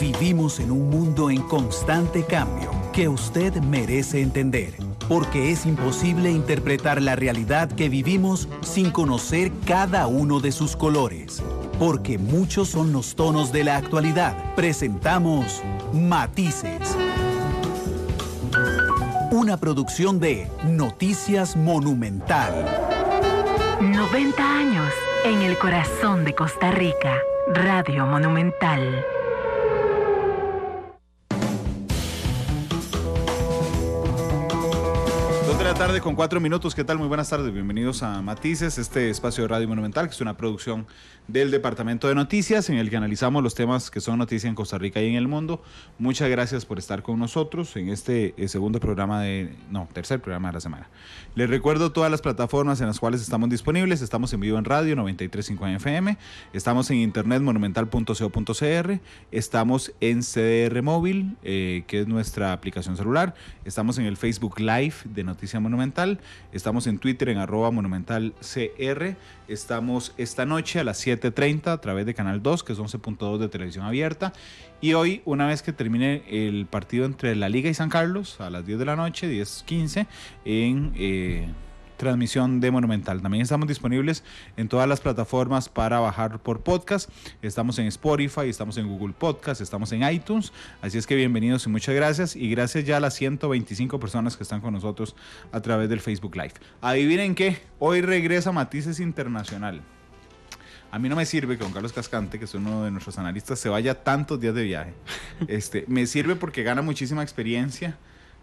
Vivimos en un mundo en constante cambio que usted merece entender, porque es imposible interpretar la realidad que vivimos sin conocer cada uno de sus colores, porque muchos son los tonos de la actualidad. Presentamos Matices. Una producción de Noticias Monumental. 90 años en el corazón de Costa Rica. Radio Monumental. con cuatro minutos. ¿Qué tal? Muy buenas tardes. Bienvenidos a Matices, este espacio de Radio Monumental, que es una producción del Departamento de Noticias, en el que analizamos los temas que son noticias en Costa Rica y en el mundo. Muchas gracias por estar con nosotros en este eh, segundo programa de, no, tercer programa de la semana. Les recuerdo todas las plataformas en las cuales estamos disponibles. Estamos en vivo en radio 93.5 FM, estamos en internet monumental.co.cr, estamos en CDR móvil, eh, que es nuestra aplicación celular, estamos en el Facebook Live de Noticias Monumental Estamos en Twitter en arroba monumentalcr. Estamos esta noche a las 7.30 a través de Canal 2, que es 11.2 de televisión abierta. Y hoy, una vez que termine el partido entre la Liga y San Carlos, a las 10 de la noche, 10.15, en... Eh, transmisión de Monumental. También estamos disponibles en todas las plataformas para bajar por podcast. Estamos en Spotify, estamos en Google Podcast, estamos en iTunes. Así es que bienvenidos y muchas gracias. Y gracias ya a las 125 personas que están con nosotros a través del Facebook Live. Adivinen qué, hoy regresa Matices Internacional. A mí no me sirve que don Carlos Cascante, que es uno de nuestros analistas, se vaya tantos días de viaje. Este, me sirve porque gana muchísima experiencia,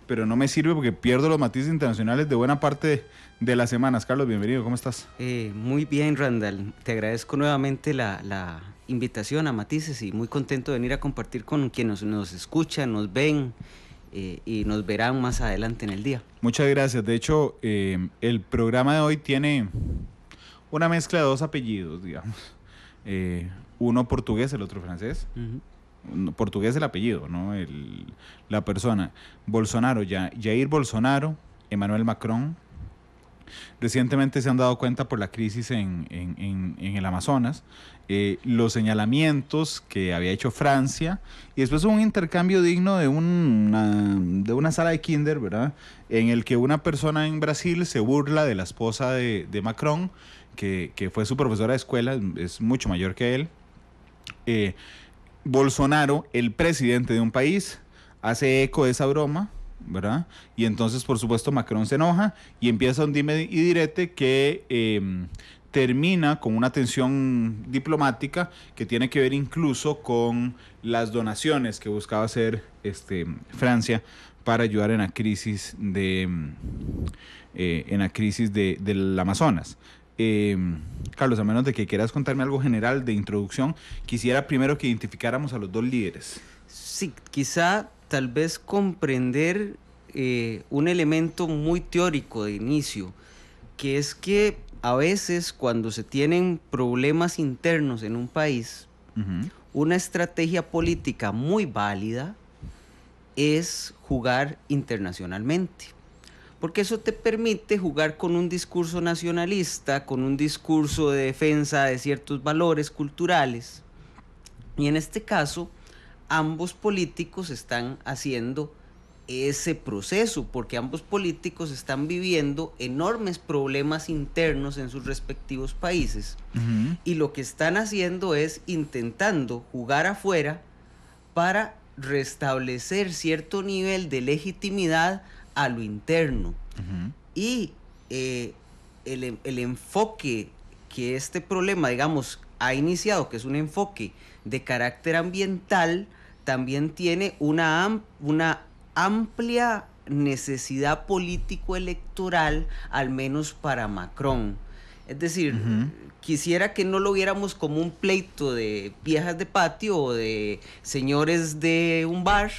pero no me sirve porque pierdo los matices internacionales de buena parte de las semanas. Carlos, bienvenido, ¿cómo estás? Eh, muy bien, Randall. Te agradezco nuevamente la, invitación a Matices y muy contento de venir a compartir con quienes nos, escuchan, nos ven eh, y nos verán más adelante en el día. Muchas gracias. De hecho, eh, el programa de hoy tiene una mezcla de dos apellidos, digamos. uno portugués, el otro francés. portugués el apellido, ¿no? El, la persona. Bolsonaro, ya, Jair Bolsonaro, Emmanuel Macron, Recientemente se han dado cuenta por la crisis en, el Amazonas, eh, los señalamientos que había hecho Francia, y después un intercambio digno de una, sala de kinder, ¿verdad? En el que una persona en Brasil se burla de la esposa de, Macron, que, fue su profesora de escuela, es mucho mayor que él. Eh, Bolsonaro, el presidente de un país, hace eco de esa broma y entonces, por supuesto, Macron se enoja y empieza un dime y direte que em, termina con una tensión diplomática que tiene que ver incluso con las donaciones que buscaba hacer este, Francia para ayudar en la crisis de em, eh, en la crisis del Amazonas. Em, Carlos, a menos de que quieras contarme algo general de introducción, quisiera primero que identificáramos a los dos líderes. Sí, quizá tal vez comprender eh, un elemento muy teórico de inicio, que es que a veces cuando se tienen problemas internos en un país, una estrategia política muy válida es jugar internacionalmente. Porque eso te permite jugar con un discurso nacionalista, con un discurso de defensa de ciertos valores culturales. Y en este caso, ambos políticos están haciendo ese proceso, porque ambos políticos están viviendo enormes problemas internos en sus respectivos países y lo que están haciendo es intentando jugar afuera para restablecer cierto nivel de legitimidad a lo interno. Y eh, el enfoque que este problema, digamos, ha iniciado, que es un enfoque de carácter ambiental también tiene una, una amplia necesidad político-electoral, al menos para Macron. Es decir, quisiera que no lo viéramos como un pleito de viejas de patio o de señores de un bar,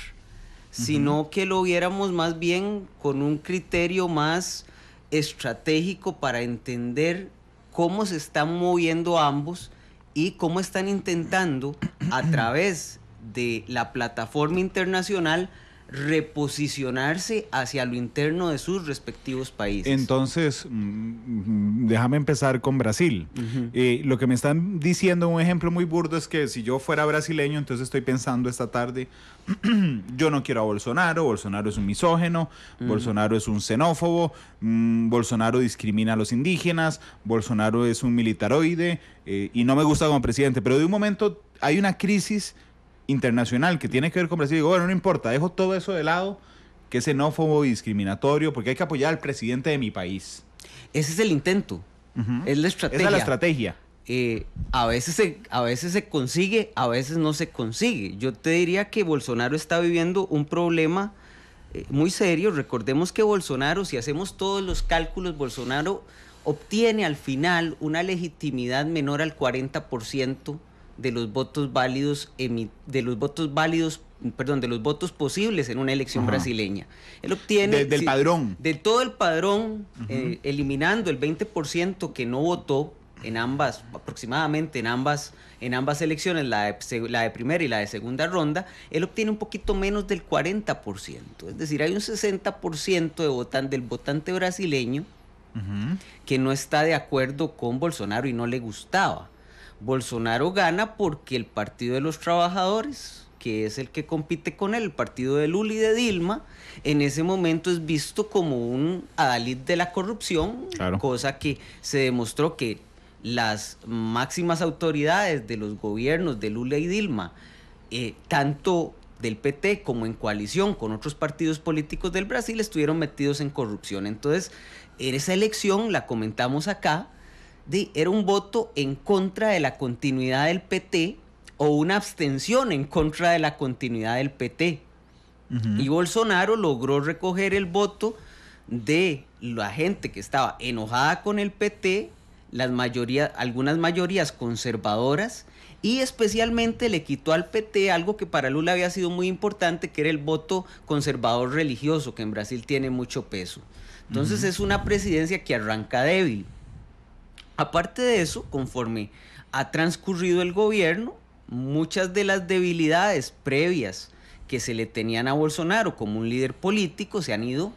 sino que lo viéramos más bien con un criterio más estratégico para entender cómo se están moviendo ambos y cómo están intentando a través de la plataforma internacional reposicionarse hacia lo interno de sus respectivos países. Entonces, mm, mm, déjame empezar con Brasil. Eh, lo que me están diciendo, un ejemplo muy burdo, es que si yo fuera brasileño, entonces estoy pensando esta tarde, yo no quiero a Bolsonaro, Bolsonaro es un misógeno, Bolsonaro es un xenófobo, mm, Bolsonaro discrimina a los indígenas, Bolsonaro es un militaroide eh, y no me gusta como presidente, pero de un momento hay una crisis internacional que tiene que ver con Brasil, digo, bueno, no importa, dejo todo eso de lado, que es xenófobo y discriminatorio, porque hay que apoyar al presidente de mi país. Ese es el intento, es la estrategia. Esa es la estrategia. Eh, a, veces se, a veces se consigue, a veces no se consigue. Yo te diría que Bolsonaro está viviendo un problema eh, muy serio. Recordemos que Bolsonaro, si hacemos todos los cálculos, Bolsonaro obtiene al final una legitimidad menor al 40% de los votos válidos de los votos válidos perdón, de los votos posibles en una elección brasileña. Él obtiene... del padrón. De todo el padrón, eh, eliminando el 20% que no votó en ambas, aproximadamente en ambas, en ambas elecciones, la de, primera y la de segunda ronda, él obtiene un poquito menos del 40%. Es decir, hay un 60% de votan, del votante brasileño que no está de acuerdo con Bolsonaro y no le gustaba. Bolsonaro gana porque el Partido de los Trabajadores, que es el que compite con él, el partido de Lula y de Dilma, en ese momento es visto como un adalid de la corrupción, cosa que se demostró que las máximas autoridades de los gobiernos de Lula y Dilma, eh, tanto del PT como en coalición con otros partidos políticos del Brasil, estuvieron metidos en corrupción. Entonces, en esa elección, la comentamos acá, era un voto en contra de la continuidad del PT o una abstención en contra de la continuidad del PT. Y Bolsonaro logró recoger el voto de la gente que estaba enojada con el PT, las mayorías algunas mayorías conservadoras, y especialmente le quitó al PT algo que para Lula había sido muy importante, que era el voto conservador religioso, que en Brasil tiene mucho peso. Entonces es una presidencia que arranca débil. Aparte de eso, conforme ha transcurrido el gobierno, muchas de las debilidades previas que se le tenían a Bolsonaro como un líder político se han ido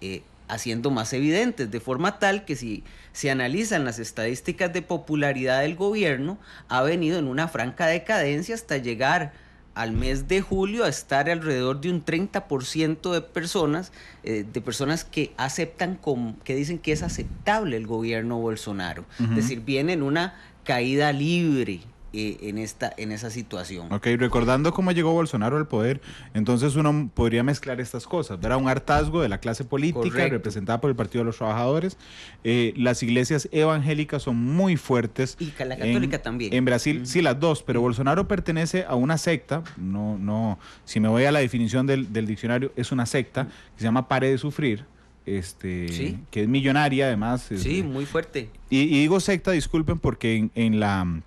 eh, haciendo más evidentes, de forma tal que si se analizan las estadísticas de popularidad del gobierno, ha venido en una franca decadencia hasta llegar al mes de julio a estar alrededor de un 30% de personas, eh, de personas que aceptan, con, que dicen que es aceptable el gobierno Bolsonaro. Es decir, viene en una caída libre eh, en, esta, en esa situación. Ok, recordando cómo llegó Bolsonaro al poder, entonces uno podría mezclar estas cosas, Era Un hartazgo de la clase política representada por el Partido de los Trabajadores. Eh, las iglesias evangélicas son muy fuertes. Y la católica también. En Brasil, sí, las dos, pero Bolsonaro pertenece a una secta, no, no, si me voy a la definición del, diccionario, es una secta que se llama Pare de Sufrir este, que es millonaria además. Sí, este, muy fuerte. Y, digo secta, disculpen, porque en la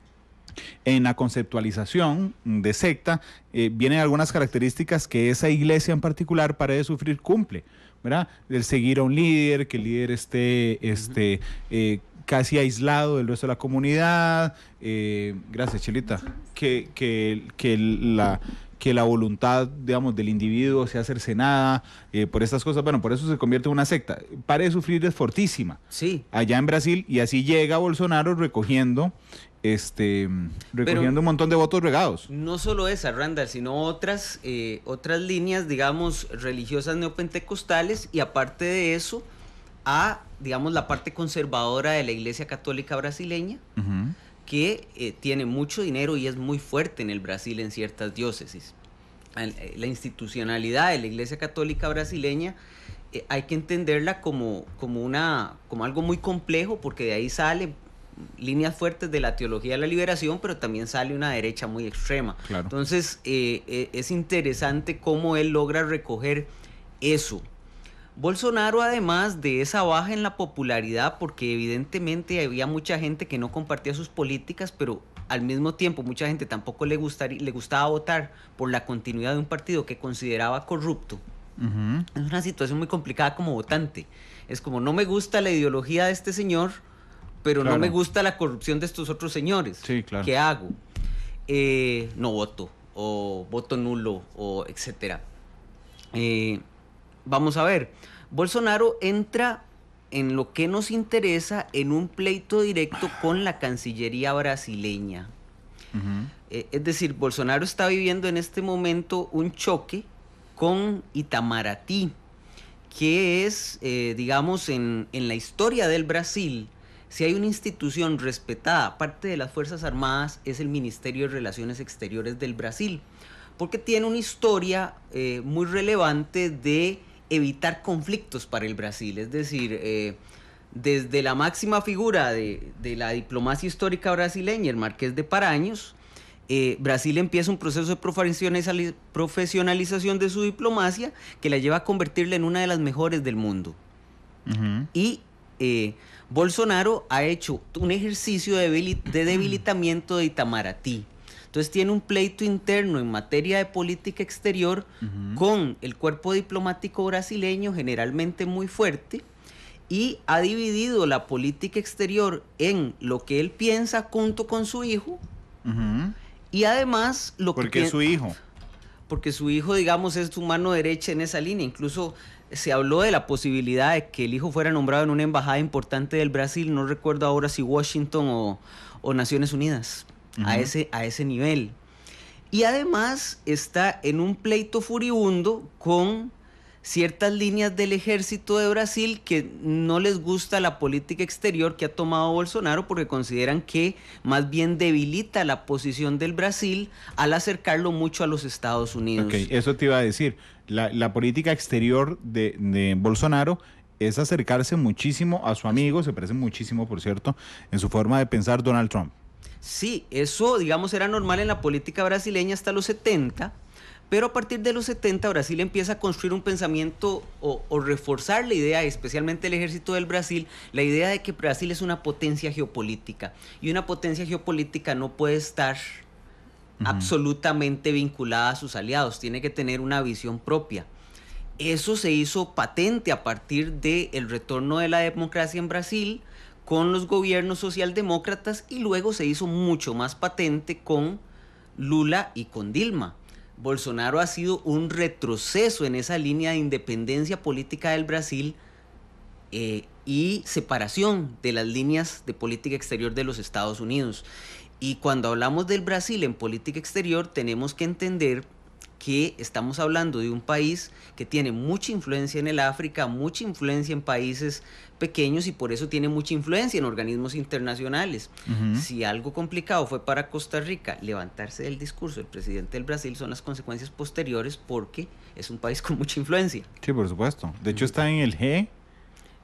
en la conceptualización de secta eh, vienen algunas características que esa iglesia en particular parece sufrir cumple, ¿verdad? El seguir a un líder, que el líder esté, este, eh, casi aislado del resto de la comunidad. Eh, gracias, Chilita. Que, que, la, que la voluntad, digamos, del individuo sea cercenada por estas cosas. Bueno, por eso se convierte en una secta. Parece de sufrir es fortísima. Sí. Allá en Brasil, y así llega Bolsonaro recogiendo este, recogiendo un montón de votos regados. No solo esa, Randall, sino otras, eh, otras líneas, digamos, religiosas neopentecostales y aparte de eso, a, digamos, la parte conservadora de la Iglesia Católica Brasileña, que eh, tiene mucho dinero y es muy fuerte en el Brasil en ciertas diócesis. Eh, la institucionalidad de la Iglesia Católica Brasileña hay que entenderla como, como, una, como algo muy complejo porque de ahí sale líneas fuertes de la teología de la liberación, pero también sale una derecha muy extrema. Entonces, eh, eh, es interesante cómo él logra recoger eso. Bolsonaro, además de esa baja en la popularidad, porque evidentemente había mucha gente que no compartía sus políticas, pero al mismo tiempo mucha gente tampoco le, gustaría, le gustaba votar por la continuidad de un partido que consideraba corrupto. Es una situación muy complicada como votante. Es como no me gusta la ideología de este señor, pero no me gusta la corrupción de estos otros señores. Sí, ¿Qué hago? Eh, no voto, o voto nulo, o etcétera. Eh, vamos a ver, Bolsonaro entra en lo que nos interesa en un pleito directo con la Cancillería brasileña. Eh, es decir, Bolsonaro está viviendo en este momento un choque con Itamaraty, que es, digamos, en, en, la historia del Brasil, si hay una institución respetada, parte de las Fuerzas Armadas es el Ministerio de Relaciones Exteriores del Brasil, porque tiene una historia eh, muy relevante de evitar conflictos para el Brasil, es decir, eh, desde la máxima figura de, la diplomacia histórica brasileña, el Marqués de Paraños, eh, Brasil empieza un proceso de profesionalización de su diplomacia que la lleva a convertirla en una de las mejores del mundo. Y Bolsonaro ha hecho un ejercicio de, mm. debilitamiento de Itamaraty. Entonces tiene un pleito interno en materia de política exterior con el cuerpo diplomático brasileño, generalmente muy fuerte, y ha dividido la política exterior en lo que él piensa junto con su hijo y además lo ¿Por que... su hijo. Porque su hijo, digamos, es su mano derecha en esa línea. Incluso se habló de la posibilidad de que el hijo fuera nombrado en una embajada importante del Brasil, no recuerdo ahora si Washington o, Naciones Unidas, a, ese, a ese nivel. Y además está en un pleito furibundo con ciertas líneas del ejército de Brasil que no les gusta la política exterior que ha tomado Bolsonaro porque consideran que más bien debilita la posición del Brasil al acercarlo mucho a los Estados Unidos. eso te iba a decir. La, política exterior de, de Bolsonaro es acercarse muchísimo a su amigo, se parece muchísimo, por cierto, en su forma de pensar Donald Trump. Sí, eso, digamos, era normal en la política brasileña hasta los 70, pero a partir de los 70 Brasil empieza a construir un pensamiento o, reforzar la idea, especialmente el ejército del Brasil, la idea de que Brasil es una potencia geopolítica. Y una potencia geopolítica no puede estar absolutamente vinculada a sus aliados, tiene que tener una visión propia. Eso se hizo patente a partir del retorno de la democracia en Brasil con los gobiernos socialdemócratas y luego se hizo mucho más patente con Lula y con Dilma. Bolsonaro ha sido un retroceso en esa línea de independencia política del Brasil eh, y separación de las líneas de política exterior de los Estados Unidos. Y cuando hablamos del Brasil en política exterior, tenemos que entender que estamos hablando de un país que tiene mucha influencia en el África, mucha influencia en países pequeños y por eso tiene mucha influencia en organismos internacionales. Si algo complicado fue para Costa Rica levantarse del discurso del presidente del Brasil, son las consecuencias posteriores porque es un país con mucha influencia. Sí, por supuesto. De hecho, está en el G8.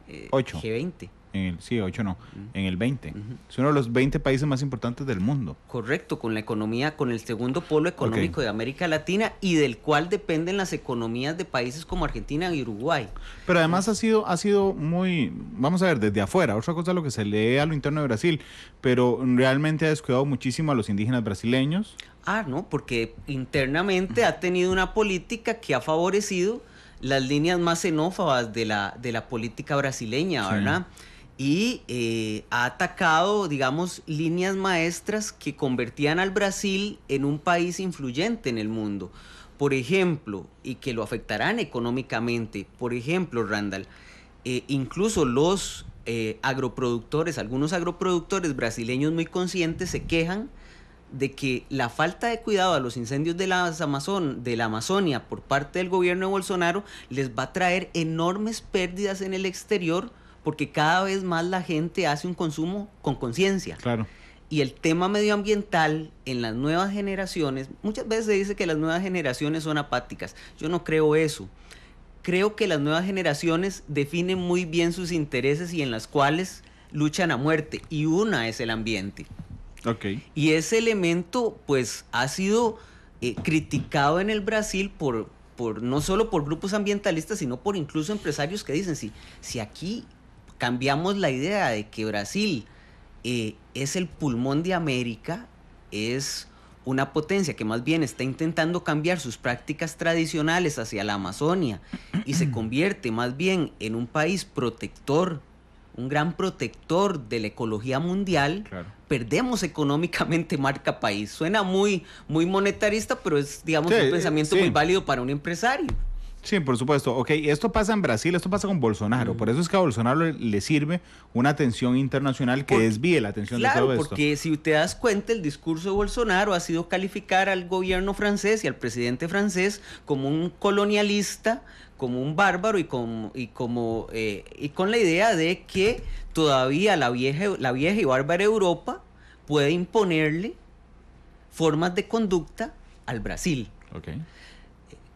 Eh, G20 en el, sí, 8 no, en el 20. Es uno de los 20 países más importantes del mundo. Correcto, con la economía, con el segundo polo económico de América Latina y del cual dependen las economías de países como Argentina y Uruguay. Pero además ha sido, ha sido muy, vamos a ver, desde afuera, otra cosa lo que se lee a lo interno de Brasil, pero realmente ha descuidado muchísimo a los indígenas brasileños. Ah, no, porque internamente ha tenido una política que ha favorecido las líneas más xenófobas de la, de la política brasileña, ¿verdad? y eh, ha atacado, digamos, líneas maestras que convertían al Brasil en un país influyente en el mundo. Por ejemplo, y que lo afectarán económicamente, por ejemplo, Randall, eh, incluso los eh, agroproductores, algunos agroproductores brasileños muy conscientes se quejan de que la falta de cuidado a los incendios de, de la Amazonia por parte del gobierno de Bolsonaro les va a traer enormes pérdidas en el exterior porque cada vez más la gente hace un consumo con conciencia. Claro. Y el tema medioambiental en las nuevas generaciones, muchas veces se dice que las nuevas generaciones son apáticas. Yo no creo eso. Creo que las nuevas generaciones definen muy bien sus intereses y en las cuales luchan a muerte. Y una es el ambiente. Okay. Y ese elemento, pues, ha sido eh, criticado en el Brasil por, por no solo por grupos ambientalistas, sino por incluso empresarios que dicen, si, si aquí cambiamos la idea de que Brasil eh, es el pulmón de América, es una potencia que más bien está intentando cambiar sus prácticas tradicionales hacia la Amazonia y se convierte más bien en un país protector, un gran protector de la ecología mundial, perdemos económicamente marca país. Suena muy, muy monetarista, pero es, digamos, un pensamiento muy válido para un empresario. Sí, por supuesto. Ok, esto pasa en Brasil, esto pasa con Bolsonaro. Por mm. eso es que a Bolsonaro le, sirve una atención internacional que desvíe la atención de todo esto. Porque si te das cuenta, el discurso de Bolsonaro ha sido calificar al gobierno francés y al presidente francés como un colonialista, como un bárbaro y, con, y, como, eh, y con la idea de que todavía la vieja, la vieja y bárbara Europa puede imponerle formas de conducta al Brasil. Okay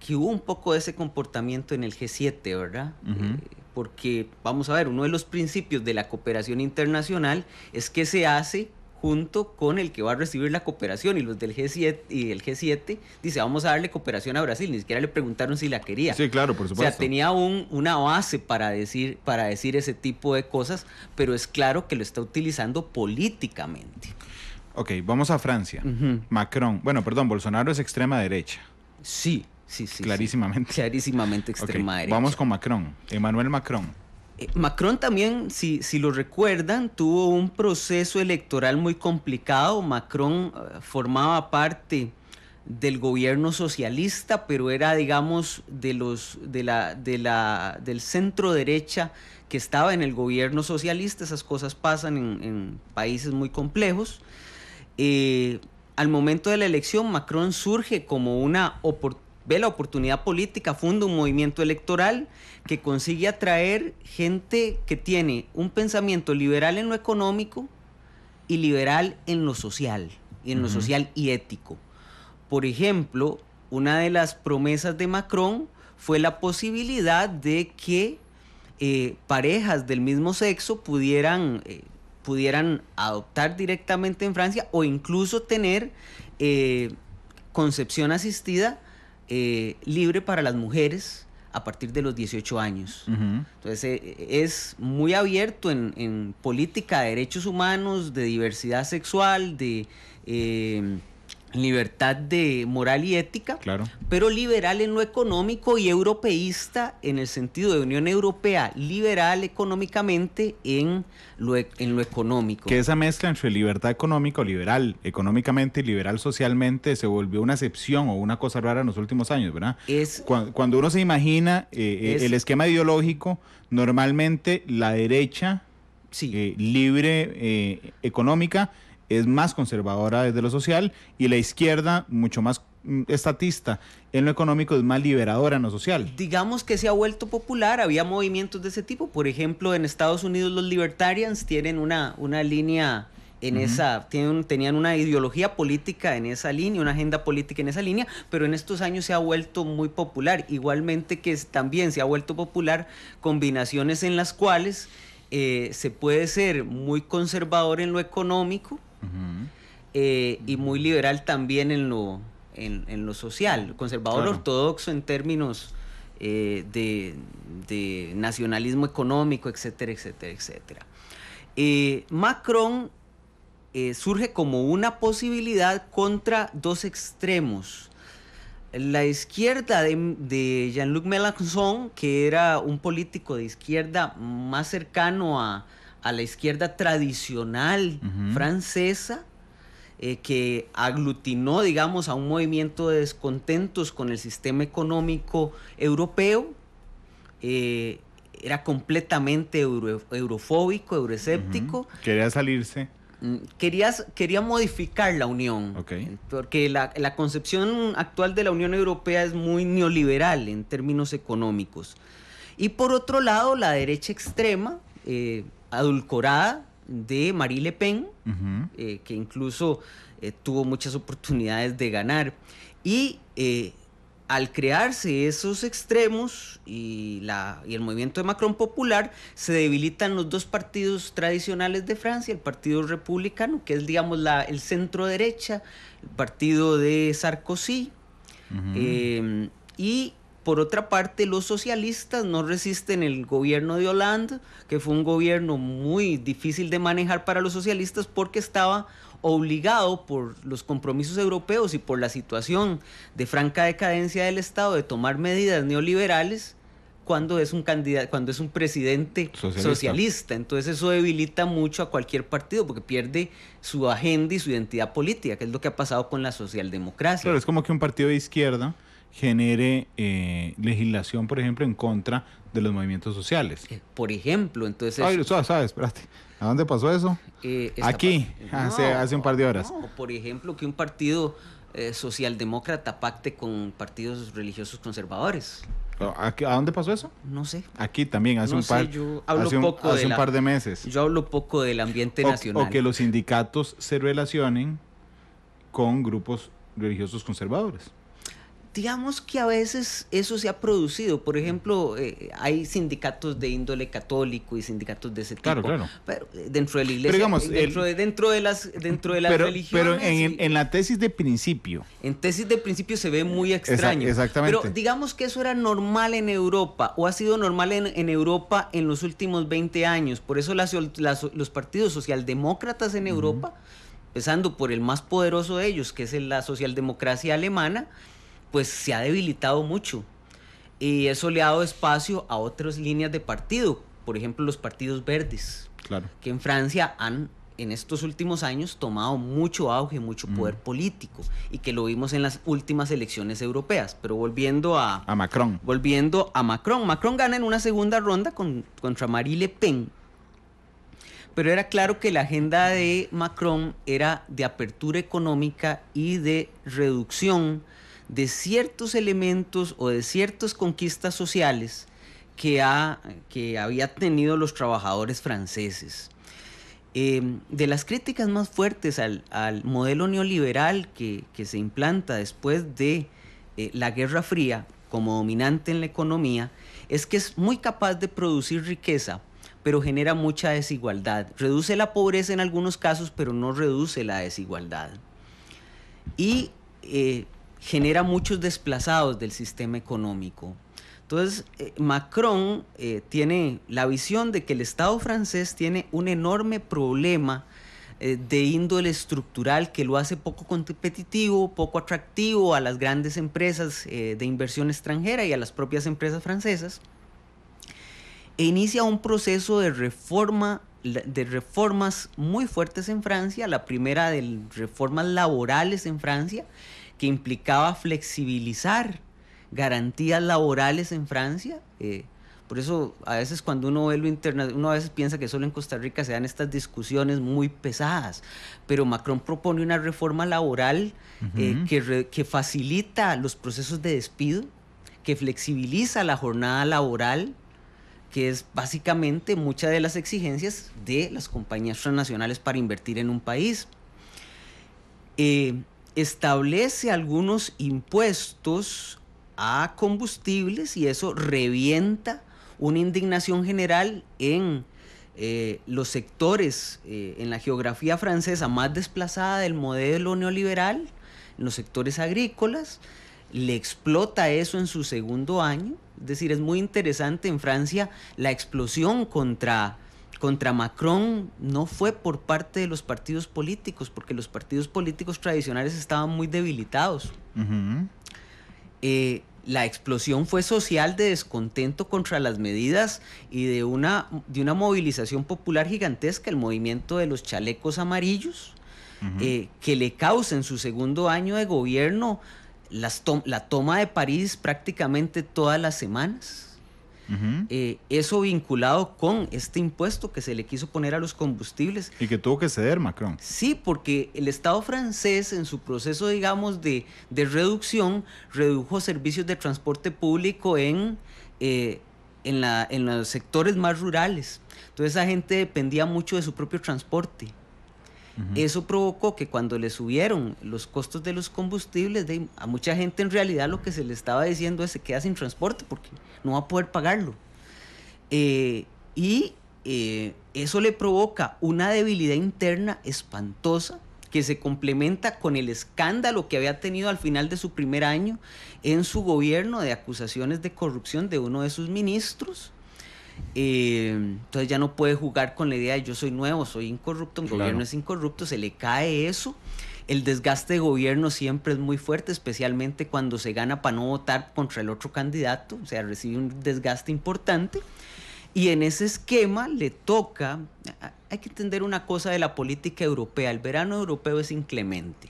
que hubo un poco de ese comportamiento en el G7, ¿verdad? Eh, porque, vamos a ver, uno de los principios de la cooperación internacional es que se hace junto con el que va a recibir la cooperación y los del G7 y el G7 dice vamos a darle cooperación a Brasil ni siquiera le preguntaron si la quería sí claro por supuesto o sea tenía un, una base para decir para decir ese tipo de cosas pero es claro que lo está utilizando políticamente Ok, vamos a Francia. Macron, bueno, perdón, Bolsonaro es extrema derecha. Sí. Clarísimamente. clarísimamente extrema Vamos con Macron, Emmanuel Macron. Eh, Macron también, si, lo recuerdan, tuvo un proceso electoral muy complicado. Macron eh, formaba parte del gobierno socialista, pero era, digamos, de los, de la, de la, del centro derecha que estaba en el gobierno socialista. Esas cosas pasan en, países muy complejos. Eh, al momento de la elección, Macron surge como una oportunidad ve la oportunidad política, funda un movimiento electoral que consigue atraer gente que tiene un pensamiento liberal en lo económico y liberal en lo social, y en lo social y ético. Por ejemplo, una de las promesas de Macron fue la posibilidad de que eh, parejas del mismo sexo pudieran, eh, pudieran adoptar directamente en Francia o incluso tener eh, concepción asistida eh, libre para las mujeres a partir de los 18 años. Entonces eh, es muy abierto en, política de derechos humanos, de diversidad sexual, de... Eh, libertad de moral y ética, claro. pero liberal en lo económico y europeísta en el sentido de Unión Europea, liberal económicamente en lo, e, en lo económico. Que esa mezcla entre libertad económica, liberal económicamente y liberal socialmente se volvió una excepción o una cosa rara en los últimos años, ¿verdad? Es, cuando, uno se imagina eh, eh, el esquema ideológico, normalmente la derecha sí. Eh, libre económica, es más conservadora desde lo social y la izquierda mucho más mm, estatista en lo económico es más liberadora en lo social. Digamos que se ha vuelto popular, había movimientos de ese tipo, por ejemplo en Estados Unidos los libertarians tienen una, una línea en esa, tienen, tenían una ideología política en esa línea, una agenda política en esa línea, pero en estos años se ha vuelto muy popular, igualmente que también se ha vuelto popular combinaciones en las cuales eh, se puede ser muy conservador en lo económico, eh, y muy liberal también en lo, en, lo social, conservador ortodoxo en términos eh, de, nacionalismo económico, etcétera, etcétera, etcétera. Eh, Macron surge como una posibilidad contra dos extremos la izquierda de, de Jean-Luc Mélenchon, que era un político de izquierda más cercano a, a la izquierda tradicional francesa, eh, que aglutinó, digamos, a un movimiento de descontentos con el sistema económico europeo. Eh, era completamente eurofóbico, euroescéptico. Quería salirse. Mm, quería, quería modificar la Unión, porque la, concepción actual de la Unión Europea es muy neoliberal en términos económicos. Y por otro lado, la derecha extrema, eh, adulcorada de Marie Le Pen, eh, que incluso eh, tuvo muchas oportunidades de ganar. Y eh, al crearse esos extremos y, la, y el movimiento de Macron popular, se debilitan los dos partidos tradicionales de Francia, el Partido Republicano, que es, digamos, la, el centro derecha, el partido de Sarkozy, em, y por otra parte, los socialistas no resisten el gobierno de Hollande, que fue un gobierno muy difícil de manejar para los socialistas porque estaba obligado por los compromisos europeos y por la situación de franca decadencia del Estado de tomar medidas neoliberales cuando es un candidato, cuando es un presidente socialista. Entonces eso debilita mucho a cualquier partido porque pierde su agenda y su identidad política, que es lo que ha pasado con la socialdemocracia. Claro, es como que un partido de izquierda genere eh, legislación, por ejemplo, en contra de los movimientos sociales. Eh, por ejemplo, entonces... Ay, espérate. ¿A dónde pasó eso? Eh, Aquí, hace, ah, hace un par de horas. por ejemplo, que un partido eh, socialdemócrata pacte con partidos religiosos conservadores. Ah, ¿A, dónde pasó eso? No sé. Aquí también, hace un par, yo hablo un, poco hace de un par de meses. Yo hablo poco del ambiente nacional. O que los sindicatos se relacionen con grupos religiosos conservadores digamos que a veces eso se ha producido. Por ejemplo, eh, hay sindicatos de índole católico y sindicatos de ese tipo. Pero eh, dentro de la iglesia, eh, dentro, de, dentro, de, las, dentro de las religiones. Pero en, en, la tesis de principio. En tesis de principio se ve muy extraño. Pero digamos que eso era normal en Europa o ha sido normal en, en Europa en los últimos 20 años. Por eso las, los partidos socialdemócratas en Europa, empezando por el más poderoso de ellos, que es la socialdemocracia alemana, pues se ha debilitado mucho y eso le ha dado espacio a otras líneas de partido, por ejemplo los partidos verdes, claro. que en Francia han en estos últimos años tomado mucho auge, mucho mm. poder político y que lo vimos en las últimas elecciones europeas. Pero volviendo a, a Macron. Volviendo a Macron. Macron gana en una segunda ronda contra Marie Le Pen. Pero era claro que la agenda de Macron era de apertura económica y de reducción de ciertos elementos o de ciertas conquistas sociales que, ha, que había tenido los trabajadores franceses. Em, de las críticas más fuertes al, modelo neoliberal que, se implanta después de eh, la Guerra Fría como dominante en la economía es que es muy capaz de producir riqueza, pero genera mucha desigualdad. Reduce la pobreza en algunos casos, pero no reduce la desigualdad. Y eh, genera muchos desplazados del sistema económico. Entonces, eh, Macron eh, tiene la visión de que el Estado francés tiene un enorme problema eh, de índole estructural que lo hace poco competitivo, poco atractivo a las grandes empresas de inversión extranjera y a las propias empresas francesas, e inicia un proceso de reforma de reformas muy fuertes en Francia, la primera de reformas laborales en Francia, que implicaba flexibilizar garantías laborales en Francia. Eh, por eso a veces cuando uno ve lo internacional, uno a veces piensa que solo en Costa Rica se dan estas discusiones muy pesadas, pero Macron propone una reforma laboral eh, que, facilita los procesos de despido, que flexibiliza la jornada laboral, que es básicamente muchas de las exigencias de las compañías transnacionales para invertir en un país. Eh, establece algunos impuestos a combustibles y eso revienta una indignación general en eh, los sectores, eh, en la geografía francesa más desplazada del modelo neoliberal, en los sectores agrícolas, le explota eso en su segundo año. Es decir, es muy interesante en Francia la explosión contra contra Macron no fue por parte de los partidos políticos, porque los partidos políticos tradicionales estaban muy debilitados. Eh, la explosión fue social de descontento contra las medidas y de una, de una movilización popular gigantesca, el movimiento de los chalecos amarillos, eh, que le causa en su segundo año de gobierno la toma de París prácticamente todas las semanas eh, eso vinculado con este impuesto que se le quiso poner a los combustibles. Y que tuvo que ceder Macron. Sí, porque el Estado francés en su proceso, digamos, de, reducción, redujo servicios de transporte público en... Eh, en, en los sectores más rurales. Entonces esa gente dependía mucho de su propio transporte. Eso provocó que cuando le subieron los costos de los combustibles, a mucha gente en realidad lo que se le estaba diciendo es se queda sin transporte porque no va a poder pagarlo. Eh, y eh, eso le provoca una debilidad interna espantosa que se complementa con el escándalo que había tenido al final de su primer año en su gobierno de acusaciones de corrupción de uno de sus ministros eh, entonces ya no puede jugar con la idea de yo soy nuevo, soy incorrupto, mi gobierno es incorrupto, se le cae eso. El desgaste de gobierno siempre es muy fuerte, especialmente cuando se gana para no votar contra el otro candidato, o sea, recibe un desgaste importante. Y en ese esquema le toca, hay que entender una cosa de la política europea, el verano europeo es inclemente.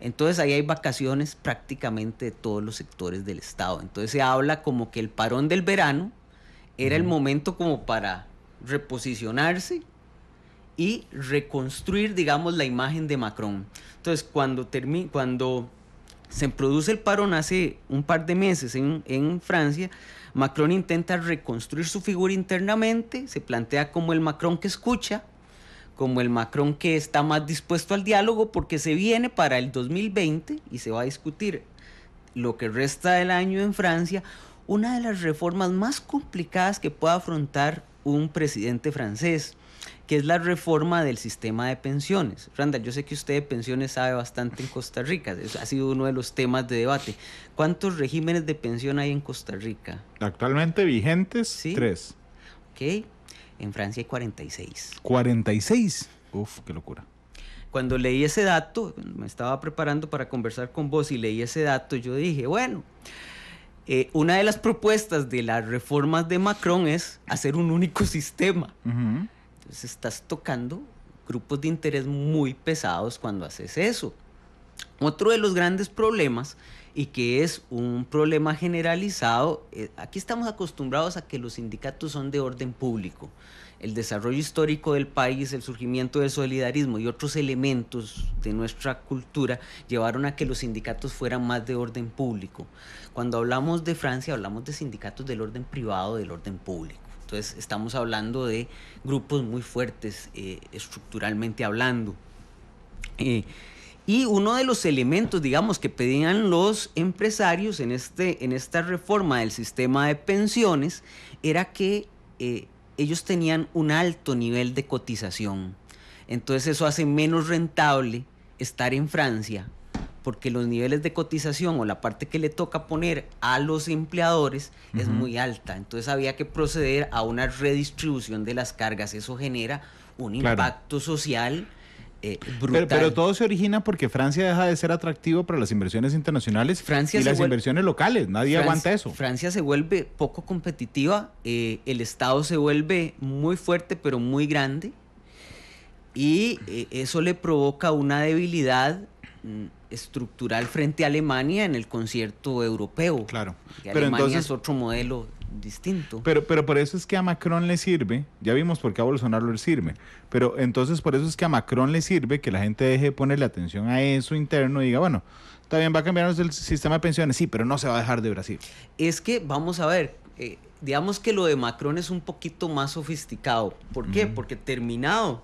Entonces ahí hay vacaciones prácticamente de todos los sectores del Estado. Entonces se habla como que el parón del verano era el momento como para reposicionarse y reconstruir, digamos, la imagen de Macron. Entonces, cuando, cuando se produce el parón hace un par de meses en, en, Francia, Macron intenta reconstruir su figura internamente, se plantea como el Macron que escucha, como el Macron que está más dispuesto al diálogo porque se viene para el 2020 y se va a discutir lo que resta del año en Francia, una de las reformas más complicadas que pueda afrontar un presidente francés, que es la reforma del sistema de pensiones. Randall, yo sé que usted de pensiones sabe bastante en Costa Rica, Eso ha sido uno de los temas de debate. ¿Cuántos regímenes de pensión hay en Costa Rica? Actualmente vigentes, tres. Ok, en Francia hay 46. 46, uf, qué locura cuando leí ese dato, me estaba preparando para conversar con vos y leí ese dato, yo dije, bueno, eh, una de las propuestas de las reformas de Macron es hacer un único sistema. Entonces estás tocando grupos de interés muy pesados cuando haces eso. Otro de los grandes problemas, y que es un problema generalizado, eh, aquí estamos acostumbrados a que los sindicatos son de orden público el desarrollo histórico del país, el surgimiento del solidarismo y otros elementos de nuestra cultura llevaron a que los sindicatos fueran más de orden público. Cuando hablamos de Francia, hablamos de sindicatos del orden privado, del orden público. Entonces estamos hablando de grupos muy fuertes eh, estructuralmente hablando. Eh, y uno de los elementos, digamos, que pedían los empresarios en, este, en esta reforma del sistema de pensiones era que eh, ellos tenían un alto nivel de cotización. Entonces eso hace menos rentable estar en Francia porque los niveles de cotización o la parte que le toca poner a los empleadores es muy alta. Entonces había que proceder a una redistribución de las cargas. Eso genera un impacto social eh, pero, todo se origina porque Francia deja de ser atractivo para las inversiones internacionales y las inversiones locales. Nadie aguanta eso. Francia se vuelve poco competitiva, eh, el Estado se vuelve muy fuerte pero muy grande y eh, eso le provoca una debilidad mm, estructural frente a Alemania en el concierto europeo. Claro. Pero Alemania entonces, es otro modelo distinto. Pero, pero por eso es que a Macron le sirve, ya vimos por qué a Bolsonaro le sirve, pero entonces por eso es que a Macron le sirve que la gente deje de ponerle atención a eso interno y diga, bueno, también va a cambiarnos el sistema de pensiones, sí, pero no se va a dejar de Brasil. Es que, vamos a ver, eh, digamos que lo de Macron es un poquito más sofisticado. ¿Por qué? Porque terminado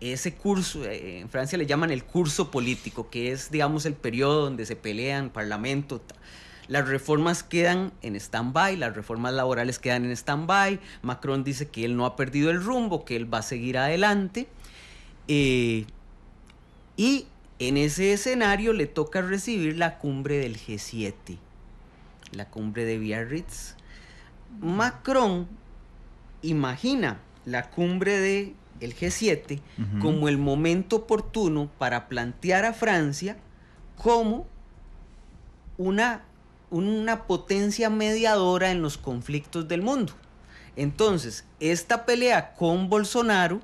ese curso, eh, en Francia le llaman el curso político, que es, digamos, el periodo donde se pelean parlamento, las reformas quedan en stand-by, las reformas laborales quedan en stand-by. Macron dice que él no ha perdido el rumbo, que él va a seguir adelante. Eh, y en ese escenario le toca recibir la cumbre del G7, la cumbre de Biarritz. Macron imagina la cumbre del G7 como el momento oportuno para plantear a Francia como una una potencia mediadora en los conflictos del mundo. Entonces, esta pelea con Bolsonaro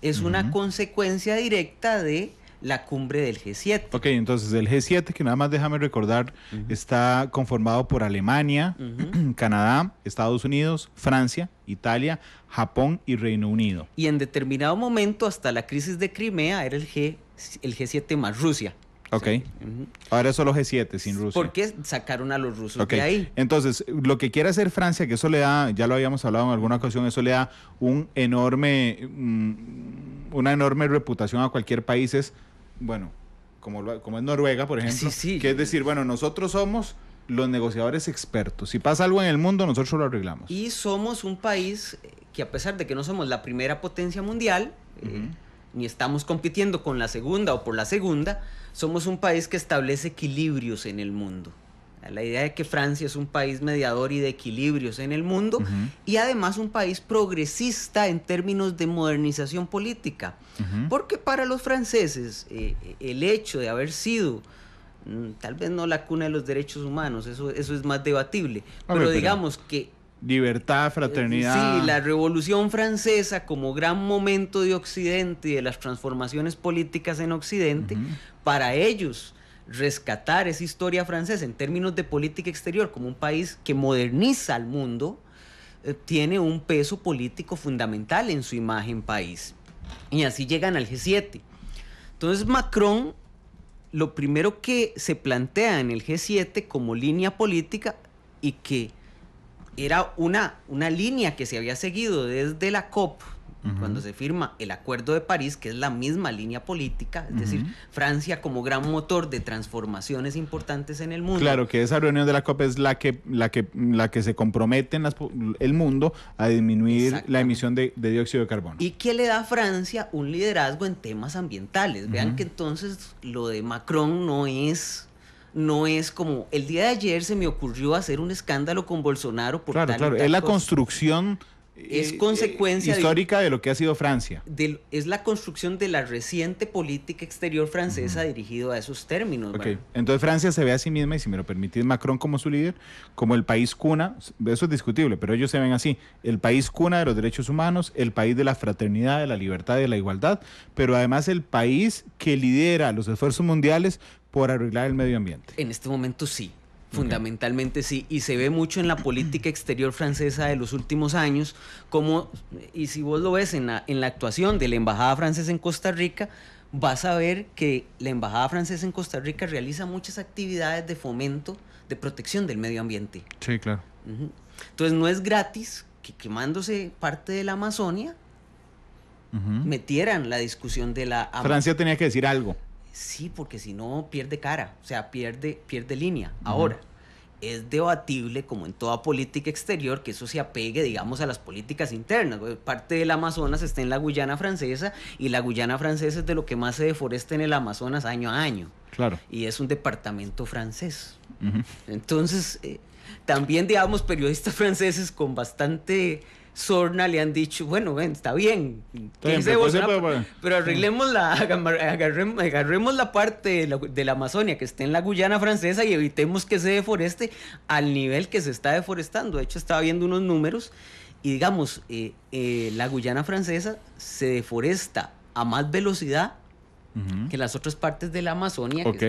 es una consecuencia directa de la cumbre del G7. Ok, entonces el G7, que nada más déjame recordar, está conformado por Alemania, Canadá, Estados Unidos, Francia, Italia, Japón y Reino Unido. Y en determinado momento, hasta la crisis de Crimea, era el, G, el G7 más Rusia. Ok. Sí. Ahora G7 sin Rusia. ¿Por qué sacaron a los rusos de ahí? Entonces, lo que quiere hacer Francia, que eso le da, ya lo habíamos hablado en alguna ocasión, eso le da un enorme, mm, una enorme reputación a cualquier país, es, bueno, como, como es Noruega, por ejemplo, sí, que es decir, bueno, nosotros somos los negociadores expertos. Si pasa algo en el mundo, nosotros lo arreglamos. Y somos un país que a pesar de que no somos la primera potencia mundial, eh, ni estamos compitiendo con la segunda o por la segunda, somos un país que establece equilibrios en el mundo. La idea de que Francia es un país mediador y de equilibrios en el mundo y además un país progresista en términos de modernización política. Porque para los franceses eh, el hecho de haber sido mm, tal vez no la cuna de los derechos humanos, eso, eso es más debatible, pero digamos que libertad, eh, fraternidad. Sí, la Revolución Francesa como gran momento de Occidente y de las transformaciones políticas en Occidente, para ellos rescatar esa historia francesa en términos de política exterior como un país que moderniza al mundo, eh, tiene un peso político fundamental en su imagen país. Y así llegan al G7. Entonces Macron lo primero que se plantea en el G7 como línea política y que era una, una línea que se había seguido desde la COP, cuando se firma el Acuerdo de París, que es la misma línea política, es decir, Francia como gran motor de transformaciones importantes en el mundo. Claro, que esa reunión de la COP es la que, la que, la que se compromete en el mundo a disminuir la emisión de, dióxido de carbono. Y qué le da a Francia un liderazgo en temas ambientales. Vean que entonces lo de Macron no es no es como el día de ayer se me ocurrió hacer un escándalo con Bolsonaro por claro, es la construcción es eh, consecuencia eh, histórica de, lo que ha sido Francia. es la construcción de la reciente política exterior francesa dirigida a esos términos. Entonces Francia se ve a sí misma, y si me lo permitís, Macron como su líder, como el país cuna, eso es discutible, pero ellos se ven así, el país cuna de los derechos humanos, el país de la fraternidad, de la libertad, de la igualdad, pero además el país que lidera los esfuerzos mundiales por arreglar el medio ambiente. En este momento sí, fundamentalmente sí, y se ve mucho en la política exterior francesa de los últimos años, como, y si vos lo ves en la, en la actuación de la Embajada Francesa en Costa Rica, vas a ver que la Embajada Francesa en Costa Rica realiza muchas actividades de fomento, de protección del medio ambiente. Sí, claro. Entonces no es gratis que quemándose parte de la Amazonia, metieran la discusión de la... Francia tenía que decir algo. Sí, porque si no pierde cara, o sea, pierde, pierde línea. Ahora, es debatible, como en toda política exterior, que eso se apegue, digamos, a las políticas internas. Parte del Amazonas está en la Guyana francesa y la Guyana francesa es de lo que más se deforesta en el Amazonas año a año. Claro. Y es un departamento francés. Entonces, eh, también, digamos, periodistas franceses con bastante Sorna le han dicho, bueno, ven, está bien, pero, pues, eh, pues, pues, arreglemos la, agarremos, la parte de la, Amazonia que esté en la Guyana francesa y evitemos que se deforeste al nivel que se está deforestando. De hecho, estaba viendo unos números y digamos, eh, eh, la Guyana francesa se deforesta a más velocidad que las otras partes de la Amazonia. ok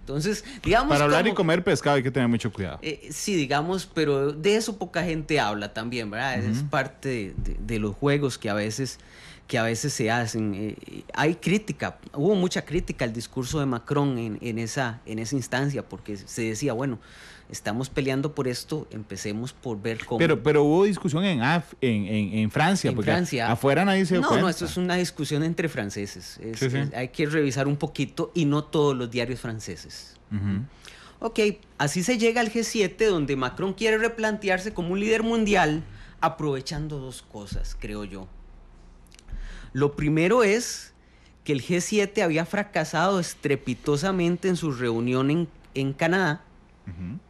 entonces, digamos... Para hablar y comer pescado hay que tener mucho cuidado. Eh, sí, digamos, pero de eso poca gente habla también, ¿verdad? Es parte de los juegos que a veces que a veces se hacen. Eh, hay crítica, hubo mucha crítica al discurso de Macron en, esa, en esa instancia, porque se decía, bueno, estamos peleando por esto, empecemos por ver cómo. Pero, pero hubo discusión en, Af en, en, Francia, en Francia. afuera nadie se No, no, esto es una discusión entre franceses. hay que revisar un poquito y no todos los diarios franceses. Ok, así se llega al G7, donde Macron quiere replantearse como un líder mundial, aprovechando dos cosas, creo yo. Lo primero es que el G7 había fracasado estrepitosamente en su reunión en, Canadá.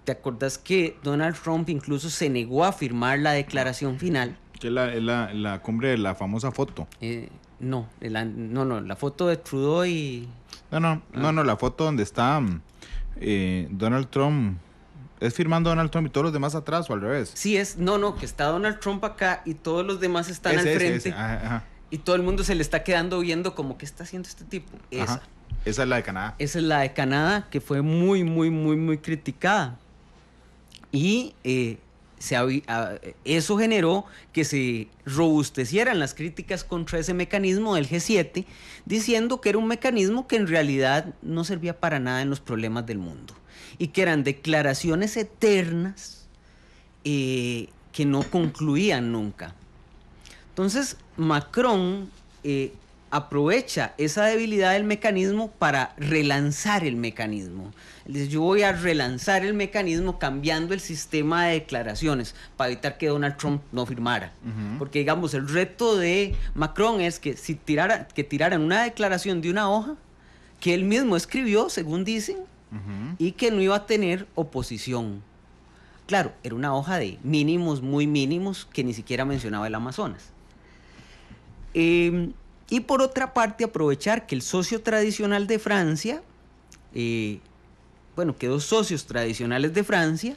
¿Te acordás que Donald Trump incluso se negó a firmar la declaración final? Que la, la, la cumbre de la famosa foto. Eh, no, no, no, la foto de Trudeau y... No, no, no, ah. no, la foto donde está mm, eh, Donald Trump es firmando Donald Trump y todos los demás atrás o al revés. Sí, es, no, no, que está Donald Trump acá y todos los demás están al frente. ajá. Y todo el mundo se le está quedando viendo como, ¿qué está haciendo este tipo? Esa. Esa es la de Canadá. Esa es la de Canadá, que fue muy, muy, muy, muy criticada. Y eh, se, ah, eso generó que se robustecieran las críticas contra ese mecanismo del G7, diciendo que era un mecanismo que en realidad no servía para nada en los problemas del mundo. Y que eran declaraciones eternas eh, que no concluían nunca. Entonces, Macron eh, aprovecha esa debilidad del mecanismo para relanzar el mecanismo. Yo voy a relanzar el mecanismo cambiando el sistema de declaraciones para evitar que Donald Trump no firmara. Porque digamos, el reto de Macron es que si tirara, que tiraran una declaración de una hoja que él mismo escribió, según dicen, y que no iba a tener oposición. Claro, era una hoja de mínimos, muy mínimos, que ni siquiera mencionaba el Amazonas. Em, y por otra parte, aprovechar que el socio tradicional de Francia, eh, bueno, que dos socios tradicionales de Francia,